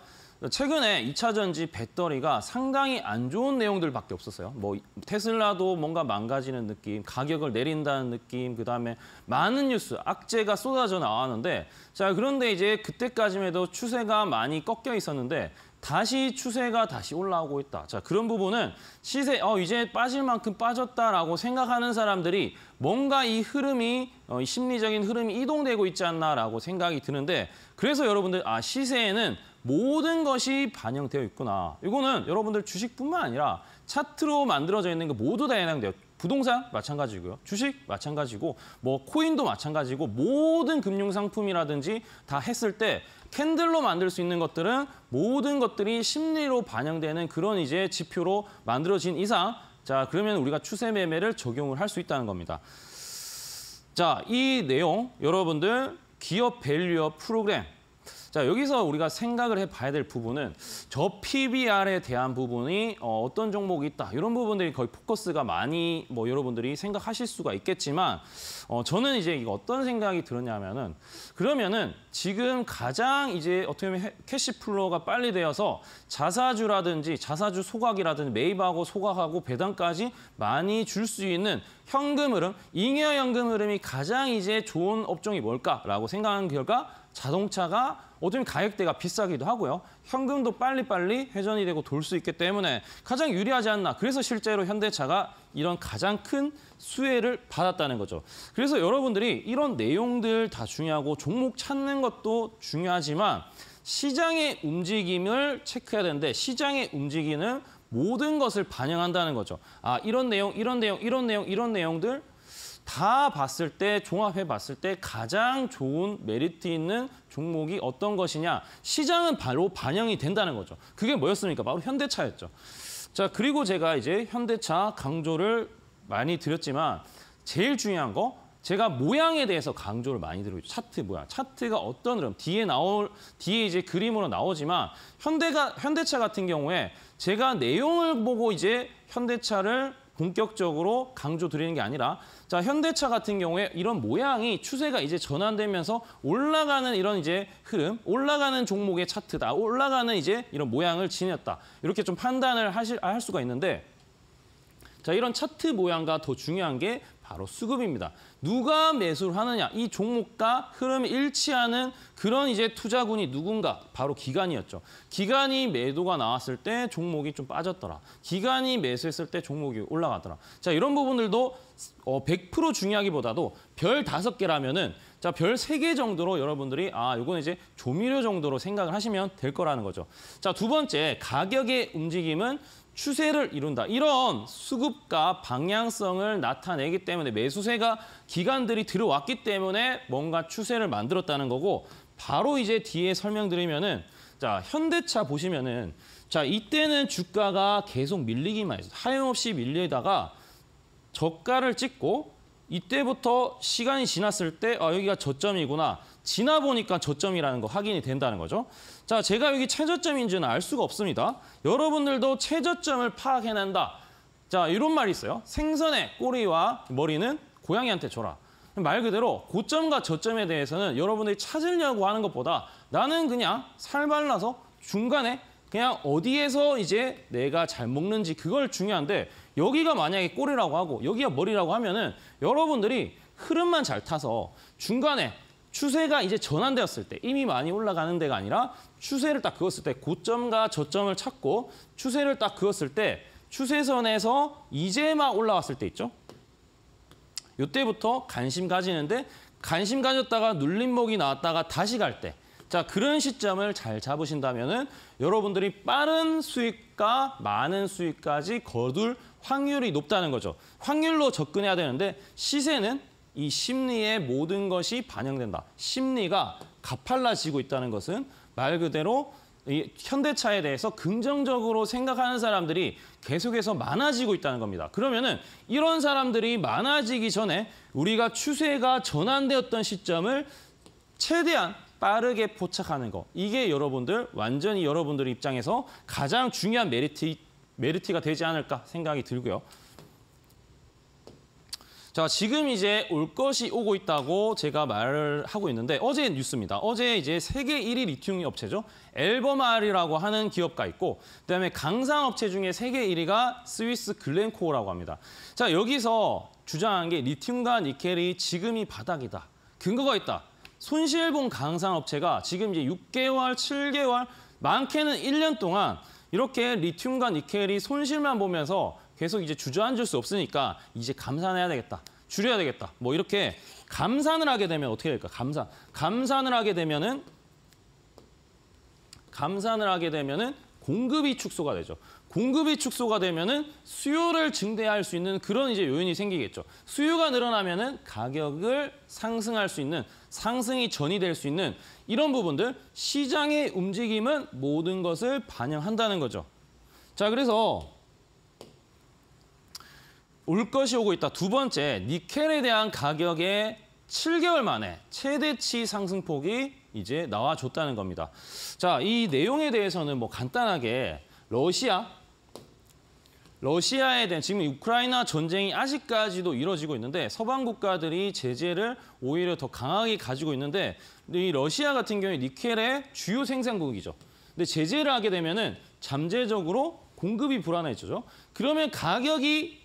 최근에 2차 전지 배터리가 상당히 안 좋은 내용들밖에 없었어요. 뭐 테슬라도 뭔가 망가지는 느낌, 가격을 내린다는 느낌, 그다음에 많은 뉴스, 악재가 쏟아져 나왔는데 자, 그런데 이제 그때까지만 해도 추세가 많이 꺾여 있었는데 다시 추세가 다시 올라오고 있다. 자, 그런 부분은 시세, 어, 이제 빠질 만큼 빠졌다라고 생각하는 사람들이 뭔가 이 흐름이 어, 심리적인 흐름이 이동되고 있지 않나라고 생각이 드는데 그래서 여러분들 아 시세에는 모든 것이 반영되어 있구나. 이거는 여러분들 주식뿐만 아니라 차트로 만들어져 있는 게 모두 다 해당돼요. 부동산 마찬가지고요. 주식 마찬가지고 뭐 코인도 마찬가지고 모든 금융 상품이라든지 다 했을 때 캔들로 만들 수 있는 것들은 모든 것들이 심리로 반영되는 그런 이제 지표로 만들어진 이상 자, 그러면 우리가 추세 매매를 적용을 할 수 있다는 겁니다. 자, 이 내용 여러분들 기업 밸류업 프로그램 자, 여기서 우리가 생각을 해봐야 될 부분은 저 PBR에 대한 부분이 어, 어떤 종목이 있다. 이런 부분들이 거의 포커스가 많이 뭐 여러분들이 생각하실 수가 있겠지만 어, 저는 이제 이거 어떤 생각이 들었냐면은 그러면은 지금 가장 이제 어떻게 보면 캐시 플로어가 빨리 되어서 자사주라든지 자사주 소각이라든지 매입하고 소각하고 배당까지 많이 줄 수 있는 현금 흐름, 잉여 현금 흐름이 가장 이제 좋은 업종이 뭘까라고 생각한 결과 자동차가 어쩌면 가격대가 비싸기도 하고요. 현금도 빨리빨리 회전이 되고 돌 수 있기 때문에 가장 유리하지 않나. 그래서 실제로 현대차가 이런 가장 큰 수혜를 받았다는 거죠. 그래서 여러분들이 이런 내용들 다 중요하고 종목 찾는 것도 중요하지만 시장의 움직임을 체크해야 되는데 시장의 움직이는 모든 것을 반영한다는 거죠. 아, 이런 내용, 이런 내용, 이런 내용, 이런 내용들 다 봤을 때 종합해 봤을 때 가장 좋은 메리트 있는 종목이 어떤 것이냐 시장은 바로 반영이 된다는 거죠. 그게 뭐였습니까? 바로 현대차였죠. 자 그리고 제가 이제 현대차 강조를 많이 드렸지만 제일 중요한 거 제가 모양에 대해서 강조를 많이 드리고 죠 차트 뭐야? 차트가 어떤 흐름? 뒤에 나올 뒤에 이제 그림으로 나오지만 현대가 현대차 같은 경우에 제가 내용을 보고 이제 현대차를 본격적으로 강조 드리는 게 아니라 자, 현대차 같은 경우에 이런 모양이 추세가 이제 전환되면서 올라가는 이런 이제 흐름, 올라가는 종목의 차트다. 올라가는 이제 이런 모양을 지녔다. 이렇게 좀 판단을 하실, 할 수가 있는데 자, 이런 차트 모양과 더 중요한 게 바로 수급입니다. 누가 매수를 하느냐, 이 종목과 흐름이 일치하는 그런 이제 투자군이 누군가, 바로 기관이었죠. 기관이 매도가 나왔을 때 종목이 좀 빠졌더라. 기관이 매수했을 때 종목이 올라가더라. 자, 이런 부분들도 어, 100% 중요하기보다도 별 다섯 개라면은 자, 별 세 개 정도로 여러분들이 아, 요건 이제 조미료 정도로 생각을 하시면 될 거라는 거죠. 자, 두 번째, 가격의 움직임은 추세를 이룬다. 이런 수급과 방향성을 나타내기 때문에 매수세가 기관들이 들어왔기 때문에 뭔가 추세를 만들었다는 거고 바로 이제 뒤에 설명드리면은 자 현대차 보시면은 자 이때는 주가가 계속 밀리기만 했어요. 하염없이 밀리다가 저가를 찍고 이때부터 시간이 지났을 때 아 여기가 저점이구나 지나 보니까 저점이라는 거 확인이 된다는 거죠. 자, 제가 여기 최저점인지는 알 수가 없습니다. 여러분들도 최저점을 파악해낸다. 자, 이런 말이 있어요. 생선의 꼬리와 머리는 고양이한테 줘라. 말 그대로 고점과 저점에 대해서는 여러분들이 찾으려고 하는 것보다 나는 그냥 살발라서 중간에 그냥 어디에서 이제 내가 잘 먹는지 그걸 중요한데 여기가 만약에 꼬리라고 하고 여기가 머리라고 하면은 여러분들이 흐름만 잘 타서 중간에 추세가 이제 전환되었을 때 이미 많이 올라가는 데가 아니라 추세를 딱 그었을 때 고점과 저점을 찾고 추세를 딱 그었을 때 추세선에서 이제 막 올라왔을 때 있죠. 이때부터 관심 가지는데 관심 가졌다가 눌림목이 나왔다가 다시 갈 때. 자 그런 시점을 잘 잡으신다면 은 여러분들이 빠른 수익과 많은 수익까지 거둘 확률이 높다는 거죠. 확률로 접근해야 되는데 시세는 이 심리의 모든 것이 반영된다. 심리가 가팔라지고 있다는 것은 말 그대로 이 현대차에 대해서 긍정적으로 생각하는 사람들이 계속해서 많아지고 있다는 겁니다. 그러면은 이런 사람들이 많아지기 전에 우리가 추세가 전환되었던 시점을 최대한 빠르게 포착하는 거. 이게 여러분들 완전히 여러분들 입장에서 가장 중요한 메리트 메리트가 되지 않을까 생각이 들고요. 자, 지금 이제 올 것이 오고 있다고 제가 말을 하고 있는데 어제 뉴스입니다. 어제 이제 세계 1위 리튬 업체죠. 엘버말이라고 하는 기업가 있고 그다음에 강상 업체 중에 세계 1위가 스위스 글렌코어라고 합니다. 자, 여기서 주장한 게 리튬과 니켈이 지금이 바닥이다. 근거가 있다. 손실 본 강상 업체가 지금 이제 6개월, 7개월 많게는 1년 동안 이렇게 리튬과 니켈이 손실만 보면서 계속 이제 주저앉을 수 없으니까 이제 감산해야 되겠다. 줄여야 되겠다. 뭐 이렇게 감산을 하게 되면 어떻게 될까? 감산. 감산을 하게 되면은 감산을 하게 되면은 공급이 축소가 되죠. 공급이 축소가 되면은 수요를 증대할 수 있는 그런 이제 요인이 생기겠죠. 수요가 늘어나면은 가격을 상승할 수 있는 상승이 전이 될 수 있는 이런 부분들 시장의 움직임은 모든 것을 반영한다는 거죠. 자, 그래서 올 것이 오고 있다. 두 번째, 니켈에 대한 가격의 7개월 만에 최대치 상승폭이 이제 나와줬다는 겁니다. 자, 이 내용에 대해서는 뭐 간단하게 러시아, 러시아에 대한 지금 우크라이나 전쟁이 아직까지도 이뤄지고 있는데 서방 국가들이 제재를 오히려 더 강하게 가지고 있는데 이 러시아 같은 경우에 니켈의 주요 생산국이죠. 근데 제재를 하게 되면은 잠재적으로 공급이 불안해지죠. 그러면 가격이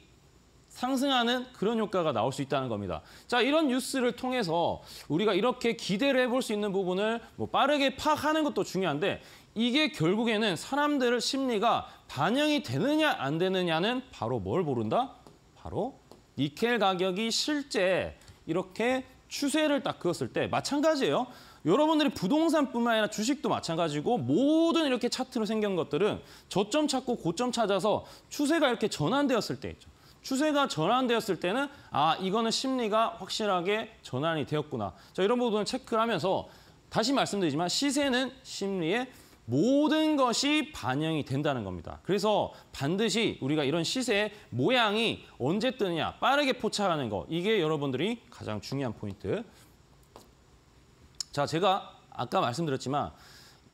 상승하는 그런 효과가 나올 수 있다는 겁니다. 자, 이런 뉴스를 통해서 우리가 이렇게 기대를 해볼 수 있는 부분을 뭐 빠르게 파악하는 것도 중요한데 이게 결국에는 사람들의 심리가 반영이 되느냐 안 되느냐는 바로 뭘 모른다? 바로 니켈 가격이 실제 이렇게 추세를 딱 그었을 때 마찬가지예요. 여러분들이 부동산뿐만 아니라 주식도 마찬가지고 모든 이렇게 차트로 생긴 것들은 저점 찾고 고점 찾아서 추세가 이렇게 전환되었을 때 있죠. 추세가 전환되었을 때는 아 이거는 심리가 확실하게 전환이 되었구나. 자 이런 부분을 체크를 하면서 다시 말씀드리지만 시세는 심리의 모든 것이 반영이 된다는 겁니다. 그래서 반드시 우리가 이런 시세의 모양이 언제 뜨느냐 빠르게 포착하는 거 이게 여러분들이 가장 중요한 포인트. 자 제가 아까 말씀드렸지만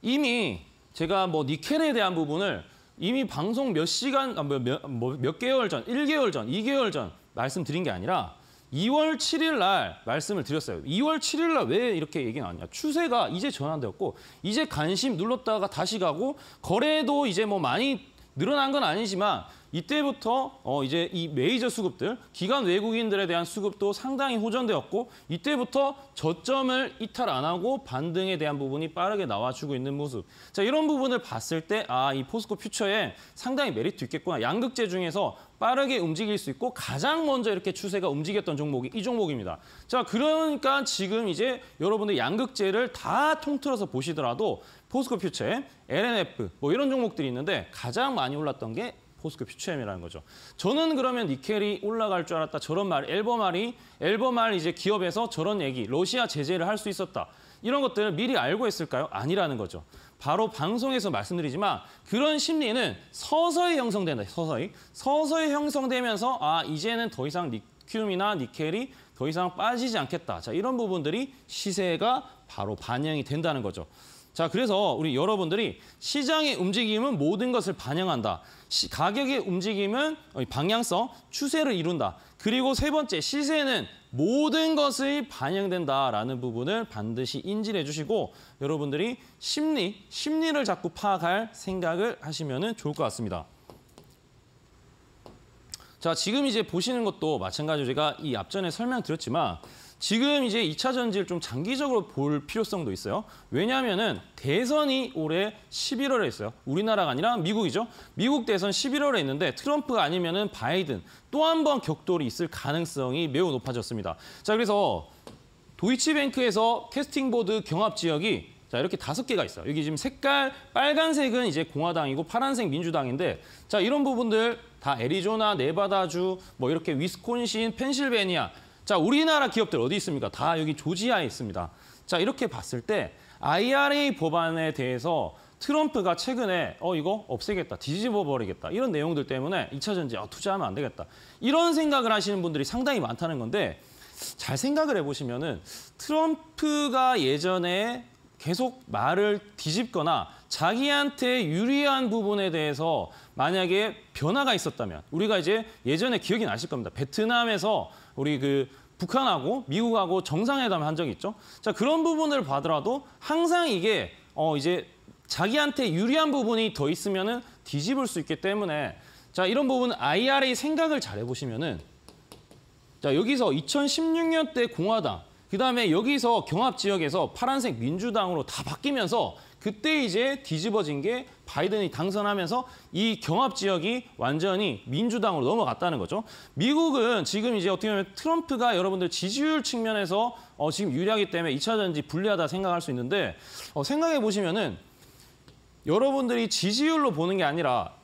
이미 제가 뭐 니켈에 대한 부분을 이미 방송 몇 시간, 아, 뭐, 몇, 몇, 뭐, 몇 개월 전, 1개월 전, 2개월 전 말씀드린 게 아니라 2월 7일 날 말씀을 드렸어요. 2월 7일 날 왜 이렇게 얘기 나왔냐. 추세가 이제 전환되었고 이제 관심 눌렀다가 다시 가고 거래도 이제 뭐 많이 늘어난 건 아니지만 이때부터 어 이제 이 메이저 수급들, 기관 외국인들에 대한 수급도 상당히 호전되었고 이때부터 저점을 이탈 안 하고 반등에 대한 부분이 빠르게 나와주고 있는 모습. 자 이런 부분을 봤을 때 아 이 포스코 퓨처에 상당히 메리트 있겠구나. 양극재 중에서 빠르게 움직일 수 있고 가장 먼저 이렇게 추세가 움직였던 종목이 이 종목입니다. 자 그러니까 지금 이제 여러분들 양극재를 다 통틀어서 보시더라도 포스코 퓨처엠, LNF 뭐 이런 종목들이 있는데 가장 많이 올랐던 게 포스코 퓨처엠이라는 거죠. 저는 그러면 니켈이 올라갈 줄 알았다. 저런 말, 엘버말이 엘버말 이제 기업에서 저런 얘기, 러시아 제재를 할 수 있었다. 이런 것들을 미리 알고 있을까요 아니라는 거죠. 바로 방송에서 말씀드리지만 그런 심리는 서서히 형성된다. 서서히. 서서히 형성되면서 아, 이제는 더 이상 니튬이나 니켈이 더 이상 빠지지 않겠다. 자, 이런 부분들이 시세가 바로 반영이 된다는 거죠. 자, 그래서 우리 여러분들이 시장의 움직임은 모든 것을 반영한다. 시, 가격의 움직임은 어, 방향성, 추세를 이룬다. 그리고 세 번째, 시세는 모든 것이 반영된다라는 부분을 반드시 인지를 해주시고 여러분들이 심리, 심리를 자꾸 파악할 생각을 하시면 좋을 것 같습니다. 자, 지금 이제 보시는 것도 마찬가지로 제가 이 앞전에 설명드렸지만 지금 이제 2차 전지를 좀 장기적으로 볼 필요성도 있어요. 왜냐하면 대선이 올해 11월에 있어요. 우리나라가 아니라 미국이죠. 미국 대선 11월에 있는데 트럼프가 아니면 바이든 또 한 번 격돌이 있을 가능성이 매우 높아졌습니다. 자, 그래서 도이치뱅크에서 캐스팅보드 경합 지역이 자, 이렇게 다섯 개가 있어요. 여기 지금 색깔, 빨간색은 이제 공화당이고 파란색 민주당인데 자, 이런 부분들 다 애리조나, 네바다주, 뭐 이렇게 위스콘신, 펜실베니아 자, 우리나라 기업들 어디 있습니까? 다 여기 조지아에 있습니다. 자, 이렇게 봤을 때 IRA 법안에 대해서 트럼프가 최근에 어 이거 없애겠다, 뒤집어 버리겠다 이런 내용들 때문에 2차 전지 아, 투자하면 안 되겠다 이런 생각을 하시는 분들이 상당히 많다는 건데 잘 생각을 해보시면은 트럼프가 예전에 계속 말을 뒤집거나 자기한테 유리한 부분에 대해서 만약에 변화가 있었다면 우리가 이제 예전에 기억이 나실 겁니다. 베트남에서 우리 그 북한하고 미국하고 정상회담을 한 적이 있죠. 자 그런 부분을 봐더라도 항상 이게 어 이제 자기한테 유리한 부분이 더 있으면은 뒤집을 수 있기 때문에 자 이런 부분은 IRA 생각을 잘 해보시면은 자 여기서 2016년 때 공화당 그 다음에 여기서 경합 지역에서 파란색 민주당으로 다 바뀌면서 그때 이제 뒤집어진 게 바이든이 당선하면서 이 경합 지역이 완전히 민주당으로 넘어갔다는 거죠. 미국은 지금 이제 어떻게 보면 트럼프가 여러분들 지지율 측면에서 어, 지금 유리하기 때문에 2차전지 불리하다 생각할 수 있는데 어, 생각해 보시면은 여러분들이 지지율로 보는 게 아니라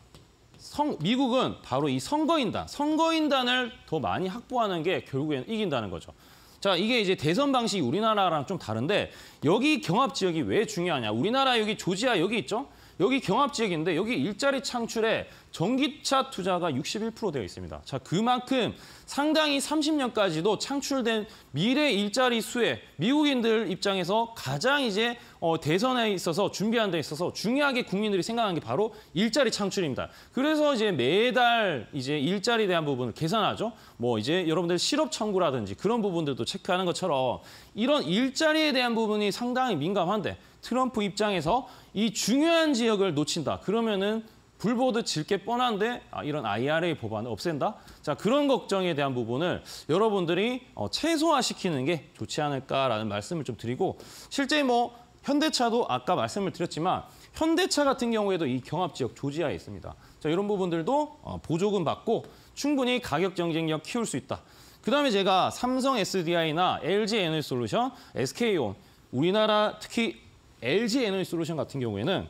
성, 미국은 바로 이 선거인단, 선거인단을 더 많이 확보하는 게 결국에는 이긴다는 거죠. 자, 이게 이제 대선 방식이 우리나라랑 좀 다른데 여기 경합 지역이 왜 중요하냐. 우리나라 여기 조지아 여기 있죠? 여기 경합 지역인데 여기 일자리 창출에 전기차 투자가 61% 되어 있습니다. 자, 그만큼 상당히 30년까지도 창출된 미래 일자리 수에 미국인들 입장에서 가장 이제 어, 대선에 있어서 준비한 데 있어서 중요하게 국민들이 생각하는게 바로 일자리 창출입니다. 그래서 이제 매달 이제 일자리에 대한 부분을 계산하죠. 뭐 이제 여러분들 실업 청구라든지 그런 부분들도 체크하는 것처럼 이런 일자리에 대한 부분이 상당히 민감한데 트럼프 입장에서 이 중요한 지역을 놓친다. 그러면은 불보듯 질게 뻔한데 아, 이런 IRA 법안을 없앤다? 자 그런 걱정에 대한 부분을 여러분들이 어, 최소화시키는 게 좋지 않을까라는 말씀을 좀 드리고 실제 뭐 현대차도 아까 말씀을 드렸지만 현대차 같은 경우에도 이 경합지역 조지아에 있습니다. 자 이런 부분들도 어, 보조금 받고 충분히 가격 경쟁력 키울 수 있다. 그다음에 제가 삼성 SDI나 LG 에너지 솔루션, SK온, 우리나라 특히 LG 에너지 솔루션 같은 경우에는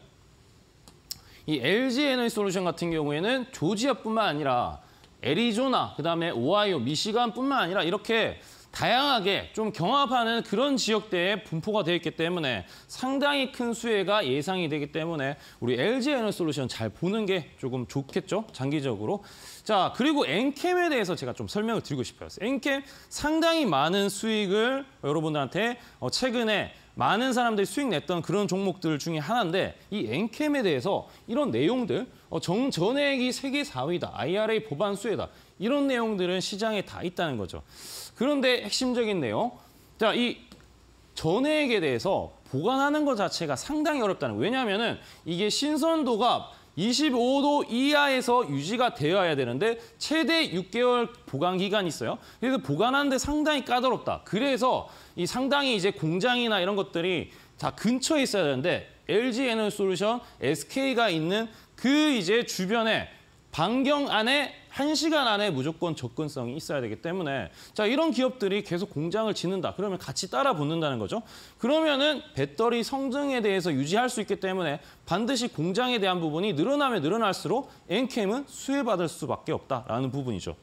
이 LG 에너지 솔루션 같은 경우에는 조지아뿐만 아니라 애리조나, 그다음에 오하이오, 미시간뿐만 아니라 이렇게 다양하게 좀 경합하는 그런 지역대에 분포가 되어 있기 때문에 상당히 큰 수혜가 예상이 되기 때문에 우리 LG 에너지 솔루션 잘 보는 게 조금 좋겠죠, 장기적으로. 자, 그리고 엔캠에 대해서 제가 좀 설명을 드리고 싶어요. 엔캠 상당히 많은 수익을 여러분들한테 어, 최근에 많은 사람들이 수익 냈던 그런 종목들 중에 하나인데 이 엔캠에 대해서 이런 내용들 어, 정, 전액이 세계 4위다, IRA 법안 수혜다 이런 내용들은 시장에 다 있다는 거죠. 그런데 핵심적인 내용, 자 이 전액에 대해서 보관하는 것 자체가 상당히 어렵다는 거예요. 왜냐하면 이게 신선도가 25도 이하에서 유지가 되어야 되는데 최대 6개월 보관 기간이 있어요. 그래서 보관하는데 상당히 까다롭다. 그래서 이 상당히 이제 공장이나 이런 것들이 다 근처에 있어야 되는데 LG 에너지 솔루션 SK가 있는 그 이제 주변에 반경 안에 한시간 안에 무조건 접근성이 있어야 되기 때문에 자 이런 기업들이 계속 공장을 짓는다. 그러면 같이 따라 붙는다는 거죠. 그러면은 배터리 성능에 대해서 유지할 수 있기 때문에 반드시 공장에 대한 부분이 늘어나면 늘어날수록 엔캠은 수혜받을 수밖에 없다라는 부분이죠.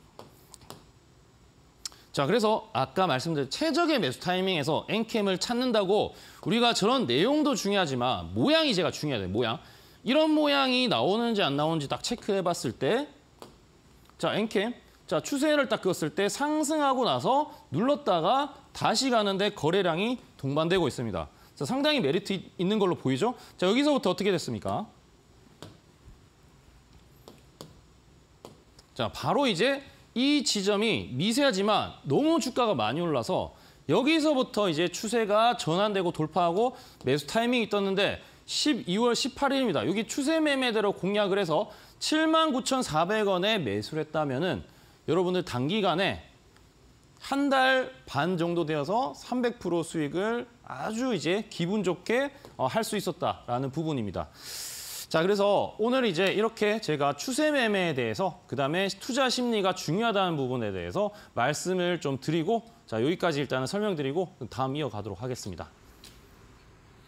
자, 그래서 아까 말씀드린 최적의 매수 타이밍에서 엔캠을 찾는다고 우리가 저런 내용도 중요하지만 모양이 제가 중요하요 대 모양. 이런 모양이 나오는지 안 나오는지 딱 체크해 봤을 때 자, 엔캠. 자, 추세를 딱 그었을 때 상승하고 나서 눌렀다가 다시 가는데 거래량이 동반되고 있습니다. 자, 상당히 메리트 있는 걸로 보이죠? 자, 여기서부터 어떻게 됐습니까? 자, 바로 이제 이 지점이 미세하지만 너무 주가가 많이 올라서 여기서부터 이제 추세가 전환되고 돌파하고 매수 타이밍이 떴는데 12월 18일입니다. 여기 추세 매매대로 공략을 해서 79,400원에 매수를 했다면 은 여러분들 단기간에 한 달 반 정도 되어서 300% 수익을 아주 이제 기분 좋게 어, 할수 있었다라는 부분입니다. 자, 그래서 오늘 이제 이렇게 제가 추세 매매에 대해서 그다음에 투자 심리가 중요하다는 부분에 대해서 말씀을 좀 드리고 자, 여기까지 일단은 설명드리고 다음 이어가도록 하겠습니다.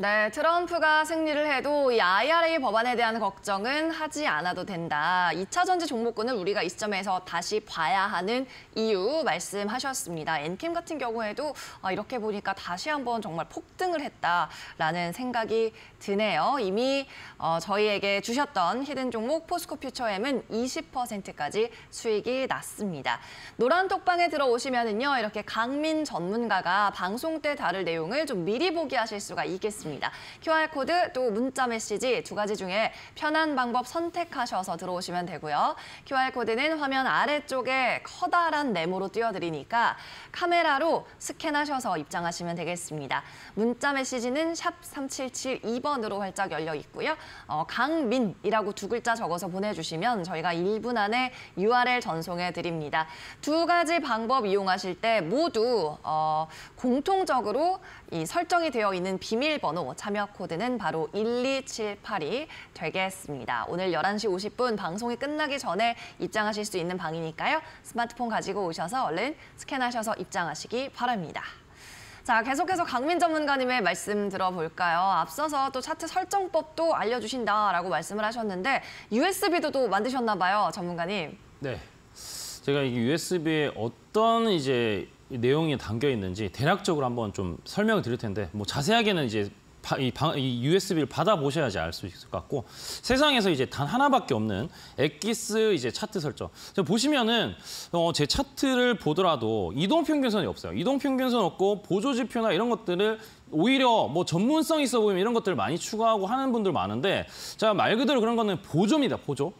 네, 트럼프가 승리를 해도 이 IRA 법안에 대한 걱정은 하지 않아도 된다. 2차 전지 종목군을 우리가 이 시점에서 다시 봐야 하는 이유 말씀하셨습니다. 엔킴 같은 경우에도 어, 이렇게 보니까 다시 한번 정말 폭등을 했다라는 생각이 드네요. 이미 어, 저희에게 주셨던 히든 종목 포스코 퓨처엠은 20%까지 수익이 났습니다. 노란 톡방에 들어오시면은요. 이렇게 강민 전문가가 방송 때 다룰 내용을 좀 미리 보기 하실 수가 있겠습니다. 있습니다. QR코드 또 문자 메시지 두 가지 중에 편한 방법 선택하셔서 들어오시면 되고요. QR코드는 화면 아래쪽에 커다란 네모로 띄워드리니까 카메라로 스캔하셔서 입장하시면 되겠습니다. 문자 메시지는 샵 3772번으로 활짝 열려 있고요. 어, 강민이라고 두 글자 적어서 보내주시면 저희가 1분 안에 URL 전송해 드립니다. 두 가지 방법 이용하실 때 모두 어, 공통적으로 이 설정이 되어 있는 비밀번호 참여 코드는 바로 1 2 7 8이 되겠습니다. 오늘 11시 50분 방송이 끝나기 전에 입장하실 수 있는 방이니까요. 스마트폰 가지고 오셔서 얼른 스캔하셔서 입장하시기 바랍니다. 자, 계속해서 강민 전문가님의 말씀 들어볼까요? 앞서서 또 차트 설정법도 알려주신다라고 말씀을 하셨는데 USB도 또 만드셨나 봐요, 전문가님. 네, 제가 이 USB에 어떤 이제 이 내용이 담겨 있는지 대략적으로 한번 좀 설명을 드릴 텐데 뭐 자세하게는 이제 바, 이, 방, 이 USB를 받아보셔야지 알 수 있을 것 같고 세상에서 이제 단 하나밖에 없는 엑기스 이제 차트 설정. 보시면은 어, 제 차트를 보더라도 이동 평균선이 없어요. 이동 평균선 없고 보조 지표나 이런 것들을 오히려 뭐 전문성 있어 보이면 이런 것들을 많이 추가하고 하는 분들 많은데 자 말 그대로 그런 거는 보조입니다. 보조.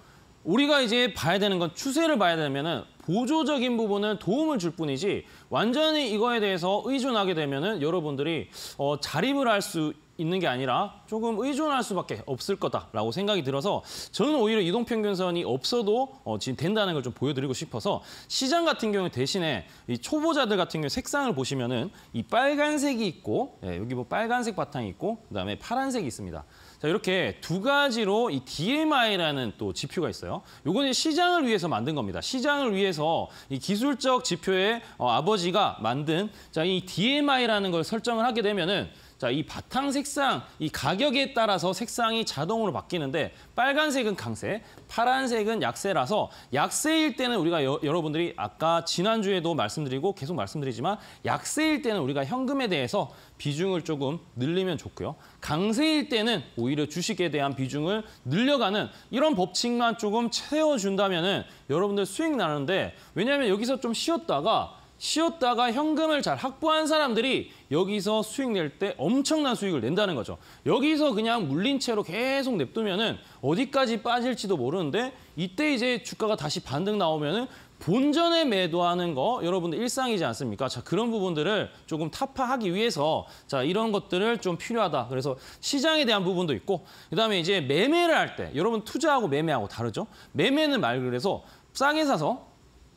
우리가 이제 봐야 되는 건 추세를 봐야 되면은 보조적인 부분은 도움을 줄 뿐이지 완전히 이거에 대해서 의존하게 되면은 여러분들이 어, 자립을 할 수 있는 게 아니라 조금 의존할 수밖에 없을 거다라고 생각이 들어서 저는 오히려 이동평균선이 없어도 어, 지금 된다는 걸 좀 보여드리고 싶어서 시장 같은 경우 대신에 이 초보자들 같은 경우 색상을 보시면은 이 빨간색이 있고 예, 여기 뭐 빨간색 바탕이 있고 그다음에 파란색이 있습니다. 자, 이렇게 두 가지로 이 DMI라는 또 지표가 있어요. 요거는 시장을 위해서 만든 겁니다. 시장을 위해서 이 기술적 지표의 어, 아버지가 만든 자, 이 DMI라는 걸 설정을 하게 되면은 자, 이 바탕 색상, 이 가격에 따라서 색상이 자동으로 바뀌는데 빨간색은 강세, 파란색은 약세라서 약세일 때는 우리가 여, 러분들이 아까 지난주에도 말씀드리고 계속 말씀드리지만 약세일 때는 우리가 현금에 대해서 비중을 조금 늘리면 좋고요. 강세일 때는 오히려 주식에 대한 비중을 늘려가는 이런 법칙만 조금 채워준다면 은 여러분들 수익 나는데 왜냐하면 여기서 좀 쉬었다가 쉬었다가 현금을 잘 확보한 사람들이 여기서 수익 낼 때 엄청난 수익을 낸다는 거죠. 여기서 그냥 물린 채로 계속 냅두면 은 어디까지 빠질지도 모르는데 이때 이제 주가가 다시 반등 나오면 은 본전에 매도하는 거 여러분들 일상이지 않습니까? 자 그런 부분들을 조금 타파하기 위해서 자 이런 것들을 좀 필요하다. 그래서 시장에 대한 부분도 있고 그다음에 이제 매매를 할 때 여러분 투자하고 매매하고 다르죠? 매매는 말 그대로 싸게 사서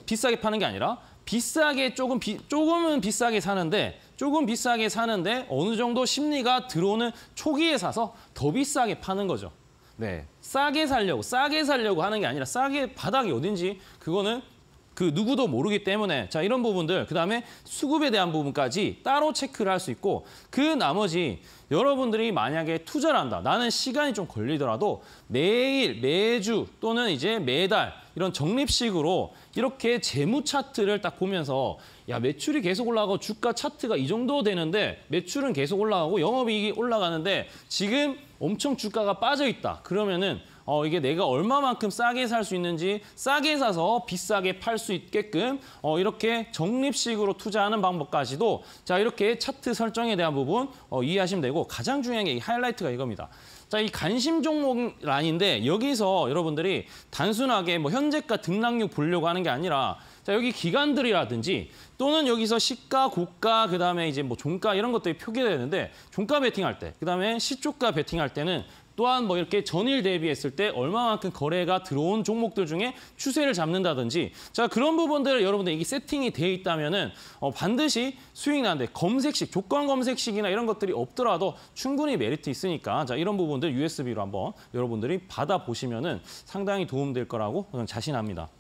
비싸게 파는 게 아니라 비싸게 조금 비, 조금은 비싸게 사는데 조금 비싸게 사는데 어느 정도 심리가 들어오는 초기에 사서 더 비싸게 파는 거죠. 네. 싸게 살려고 싸게 살려고 하는 게 아니라 싸게 바닥이 어딘지 그거는 그 누구도 모르기 때문에 자 이런 부분들 그다음에 수급에 대한 부분까지 따로 체크를 할 수 있고 그 나머지 여러분들이 만약에 투자를 한다 나는 시간이 좀 걸리더라도 매일 매주 또는 이제 매달 이런 적립식으로 이렇게 재무 차트를 딱 보면서 야 매출이 계속 올라가고 주가 차트가 이 정도 되는데 매출은 계속 올라가고 영업이익이 올라가는데 지금 엄청 주가가 빠져 있다. 그러면은 어, 이게 내가 얼마만큼 싸게 살 수 있는지 싸게 사서 비싸게 팔 수 있게끔 어, 이렇게 적립식으로 투자하는 방법까지도 자 이렇게 차트 설정에 대한 부분 어, 이해하시면 되고 가장 중요한 게 하이라이트가 이겁니다. 자, 이 관심 종목 라인인데 여기서 여러분들이 단순하게 뭐 현재가 등락률 보려고 하는 게 아니라 자, 여기 기관들이라든지 또는 여기서 시가, 고가, 그다음에 이제 뭐 종가 이런 것들이 표기되는데 종가 베팅할 때, 그다음에 시초가 베팅할 때는 또한 뭐 이렇게 전일 대비했을 때 얼마만큼 거래가 들어온 종목들 중에 추세를 잡는다든지 자 그런 부분들을 여러분들 이게 세팅이 돼 있다면은 어, 반드시 수익 나는데 검색식 조건 검색식이나 이런 것들이 없더라도 충분히 메리트 있으니까 자 이런 부분들 USB로 한번 여러분들이 받아 보시면은 상당히 도움될 거라고 저는 자신합니다.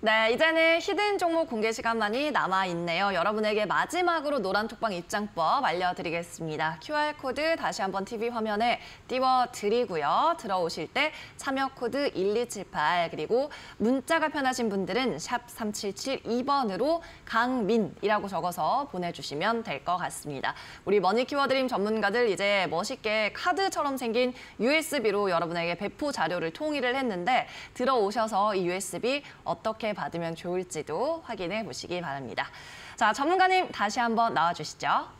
네, 이제는 히든 종목 공개 시간만이 남아있네요. 여러분에게 마지막으로 노란톡방 입장법 알려드리겠습니다. QR코드 다시 한번 TV 화면에 띄워드리고요. 들어오실 때 참여코드 1278 그리고 문자가 편하신 분들은 샵 3772번으로 강민이라고 적어서 보내주시면 될 것 같습니다. 우리 머니 키워드림 전문가들 이제 멋있게 카드처럼 생긴 USB로 여러분에게 배포 자료를 통일을 했는데 들어오셔서 이 USB 어떻게 어떻게 받으면 좋을지도 확인해 보시기 바랍니다. 자, 전문가님 다시 한번 나와 주시죠.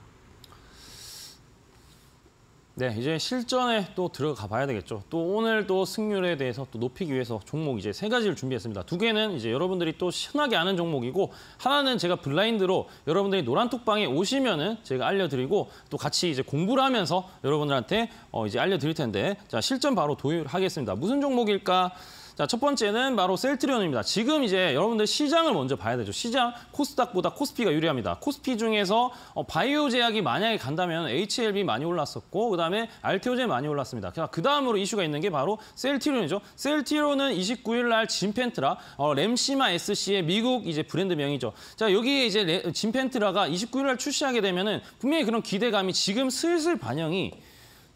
네, 이제 실전에 또 들어가 봐야 되겠죠. 또 오늘 또 승률에 대해서 또 높이기 위해서 종목 이제 세 가지를 준비했습니다. 두 개는 이제 여러분들이 또 흔하게 아는 종목이고 하나는 제가 블라인드로 여러분들이 노란 톡방에 오시면은 제가 알려드리고 또 같이 이제 공부를 하면서 여러분들한테 어 이제 알려드릴 텐데 자 실전 바로 도입하겠습니다. 무슨 종목일까? 자, 첫 번째는 바로 셀트리온입니다. 지금 이제 여러분들 시장을 먼저 봐야 되죠. 시장 코스닥보다 코스피가 유리합니다. 코스피 중에서 어, 바이오 제약이 만약에 간다면 HLB 많이 올랐었고 그다음에 알테오젠 많이 올랐습니다. 그다음으로 이슈가 있는 게 바로 셀트리온이죠. 셀트리온은 29일 날 진펜트라 어, 램시마 SC의 미국 이제 브랜드명이죠. 자, 여기에 이제 진펜트라가 29일 날 출시하게 되면은 분명히 그런 기대감이 지금 슬슬 반영이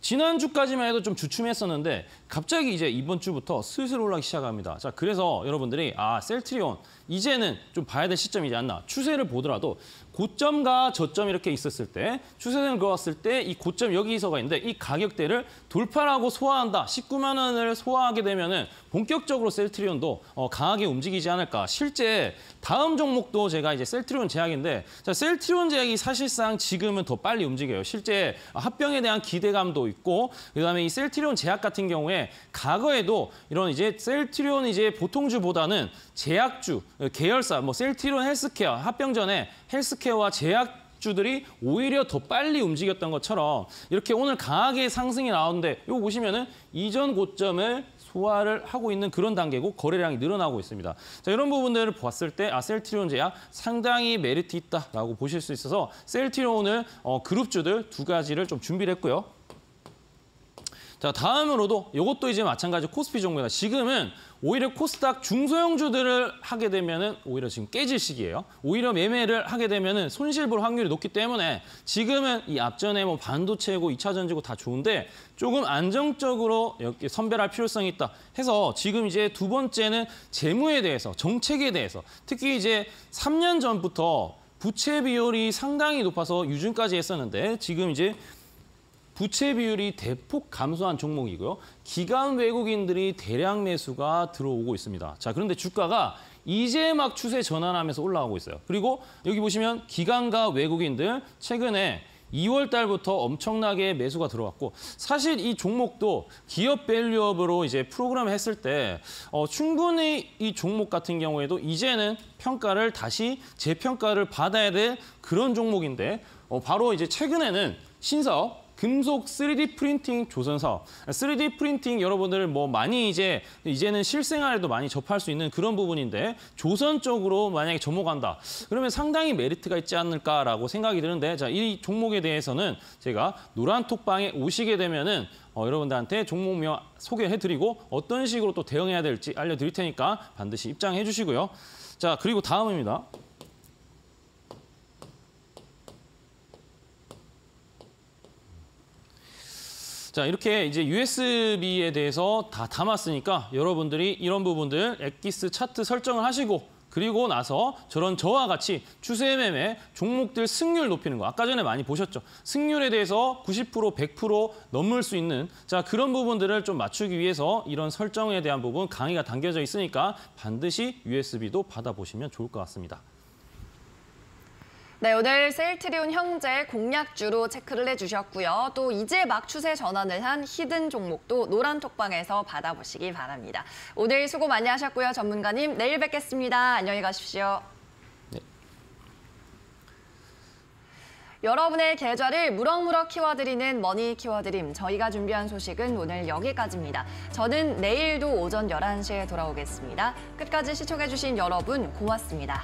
지난주까지만 해도 좀 주춤했었는데 갑자기 이제 이번 주부터 슬슬 올라가기 시작합니다. 자, 그래서 여러분들이 아, 셀트리온 이제는 좀 봐야 될 시점이지 않나. 추세를 보더라도 고점과 저점 이렇게 있었을 때추세선 그었을 때 이 고점 여기서가 있는데 이 가격대를 돌파하고 소화한다. 19만 원을 소화하게 되면은 본격적으로 셀트리온도 어, 강하게 움직이지 않을까. 실제 다음 종목도 제가 이제 셀트리온 제약인데 자, 셀트리온 제약이 사실상 지금은 더 빨리 움직여요. 실제 합병에 대한 기대감도 있고 그다음에 이 셀트리온 제약 같은 경우에 과거에도 이런 이제 셀트리온 이제 보통주보다는 제약주, 계열사, 뭐 셀트리온 헬스케어 합병 전에 헬스케어와 제약 주들이 오히려 더 빨리 움직였던 것처럼 이렇게 오늘 강하게 상승이 나오는데 이거 보시면은 이전 고점을 소화를 하고 있는 그런 단계고 거래량이 늘어나고 있습니다. 자, 이런 부분들을 봤을 때 아, 셀트리온 제약 상당히 메리트 있다라고 보실 수 있어서 셀트리온을 어, 그룹주들 두 가지를 좀 준비를 했고요. 자 다음으로도 이것도 이제 마찬가지 코스피 종목이다. 지금은 오히려 코스닥 중소형주들을 하게 되면은 오히려 지금 깨질 시기예요. 오히려 매매를 하게 되면은 손실 볼 확률이 높기 때문에 지금은 이 앞전에 뭐 반도체고 2차 전지고 다 좋은데 조금 안정적으로 여기 선별할 필요성이 있다 해서 지금 이제 두 번째는 재무에 대해서 정책에 대해서 특히 이제 3년 전부터 부채 비율이 상당히 높아서 유준까지 했었는데 지금 이제 부채 비율이 대폭 감소한 종목이고요. 기간 외국인들이 대량 매수가 들어오고 있습니다. 자, 그런데 주가가 이제 막 추세 전환하면서 올라가고 있어요. 그리고 여기 보시면 기관과 외국인들 최근에 2월 달부터 엄청나게 매수가 들어왔고 사실 이 종목도 기업 밸류업으로 이제 프로그램 했을 때 어, 충분히 이 종목 같은 경우에도 이제는 평가를 다시 재평가를 받아야 될 그런 종목인데 어, 바로 이제 최근에는 신석 금속 3D 프린팅 조선 사업. 3D 프린팅 여러분들 뭐 많이 이제 이제는 실생활에도 많이 접할 수 있는 그런 부분인데 조선 쪽으로 만약에 접목한다. 그러면 상당히 메리트가 있지 않을까라고 생각이 드는데 자, 이 종목에 대해서는 제가 노란톡방에 오시게 되면은 어, 여러분들한테 종목명 소개해드리고 어떤 식으로 또 대응해야 될지 알려드릴 테니까 반드시 입장해 주시고요. 자, 그리고 다음입니다. 자, 이렇게 이제 USB에 대해서 다 담았으니까 여러분들이 이런 부분들 액기스 차트 설정을 하시고 그리고 나서 저런 저와 같이 추세 매매 종목들 승률 높이는 거 아까 전에 많이 보셨죠. 승률에 대해서 90% 100% 넘을 수 있는 자 그런 부분들을 좀 맞추기 위해서 이런 설정에 대한 부분 강의가 담겨져 있으니까 반드시 USB도 받아보시면 좋을 것 같습니다. 네, 오늘 세일트리온 형제 공략주로 체크를 해주셨고요. 또 이제 막 추세 전환을 한 히든 종목도 노란 톡방에서 받아보시기 바랍니다. 오늘 수고 많이 하셨고요. 전문가님, 내일 뵙겠습니다. 안녕히 가십시오. 네. 여러분의 계좌를 무럭무럭 키워드리는 머니 키워드림. 저희가 준비한 소식은 오늘 여기까지입니다. 저는 내일도 오전 11시에 돌아오겠습니다. 끝까지 시청해주신 여러분 고맙습니다.